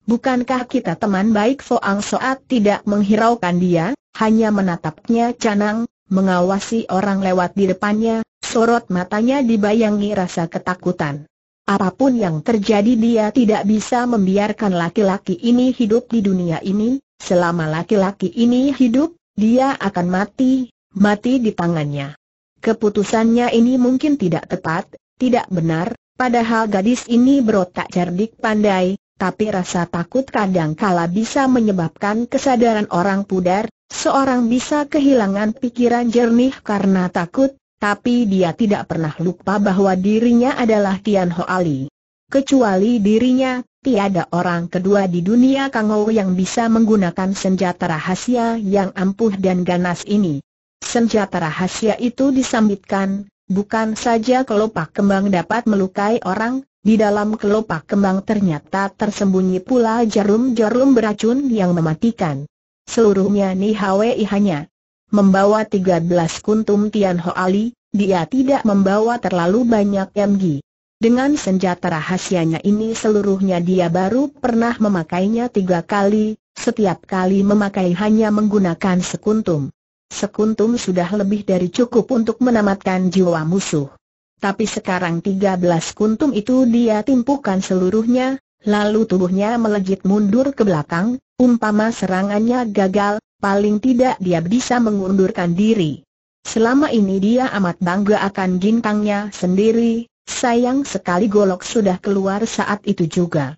bukankah kita teman baik Foang Soat tidak menghiraukan dia, hanya menatapnya canang, Mengawasi orang lewat di depannya, sorot matanya dibayangi rasa ketakutan. Apapun yang terjadi dia tidak bisa membiarkan laki-laki ini hidup di dunia ini, selama laki-laki ini hidup, dia akan mati, mati di tangannya. Keputusannya ini mungkin tidak tepat, tidak benar, padahal gadis ini berotak cerdik pandai, tapi rasa takut kadang kala bisa menyebabkan kesadaran orang pudar, seorang bisa kehilangan pikiran jernih karena takut, tapi dia tidak pernah lupa bahwa dirinya adalah Tian Ho Ali. Kecuali dirinya, tiada orang kedua di dunia Kangou yang bisa menggunakan senjata rahasia yang ampuh dan ganas ini. Senjata rahasia itu disambitkan, bukan saja kelopak kembang dapat melukai orang, di dalam kelopak kembang ternyata tersembunyi pula jarum-jarum beracun yang mematikan. Seluruhnya Ni Hwi hanya membawa 13 kuntum Tian Ali, dia tidak membawa terlalu banyak MG. Dengan senjata rahasianya ini seluruhnya dia baru pernah memakainya tiga kali, setiap kali memakai hanya menggunakan sekuntum. Sekuntum sudah lebih dari cukup untuk menamatkan jiwa musuh tapi sekarang tiga belas kuntum itu dia timpukan seluruhnya, lalu tubuhnya melejit mundur ke belakang, umpama serangannya gagal, paling tidak dia bisa mengundurkan diri. Selama ini dia amat bangga akan gintangnya sendiri, sayang sekali golok sudah keluar saat itu juga.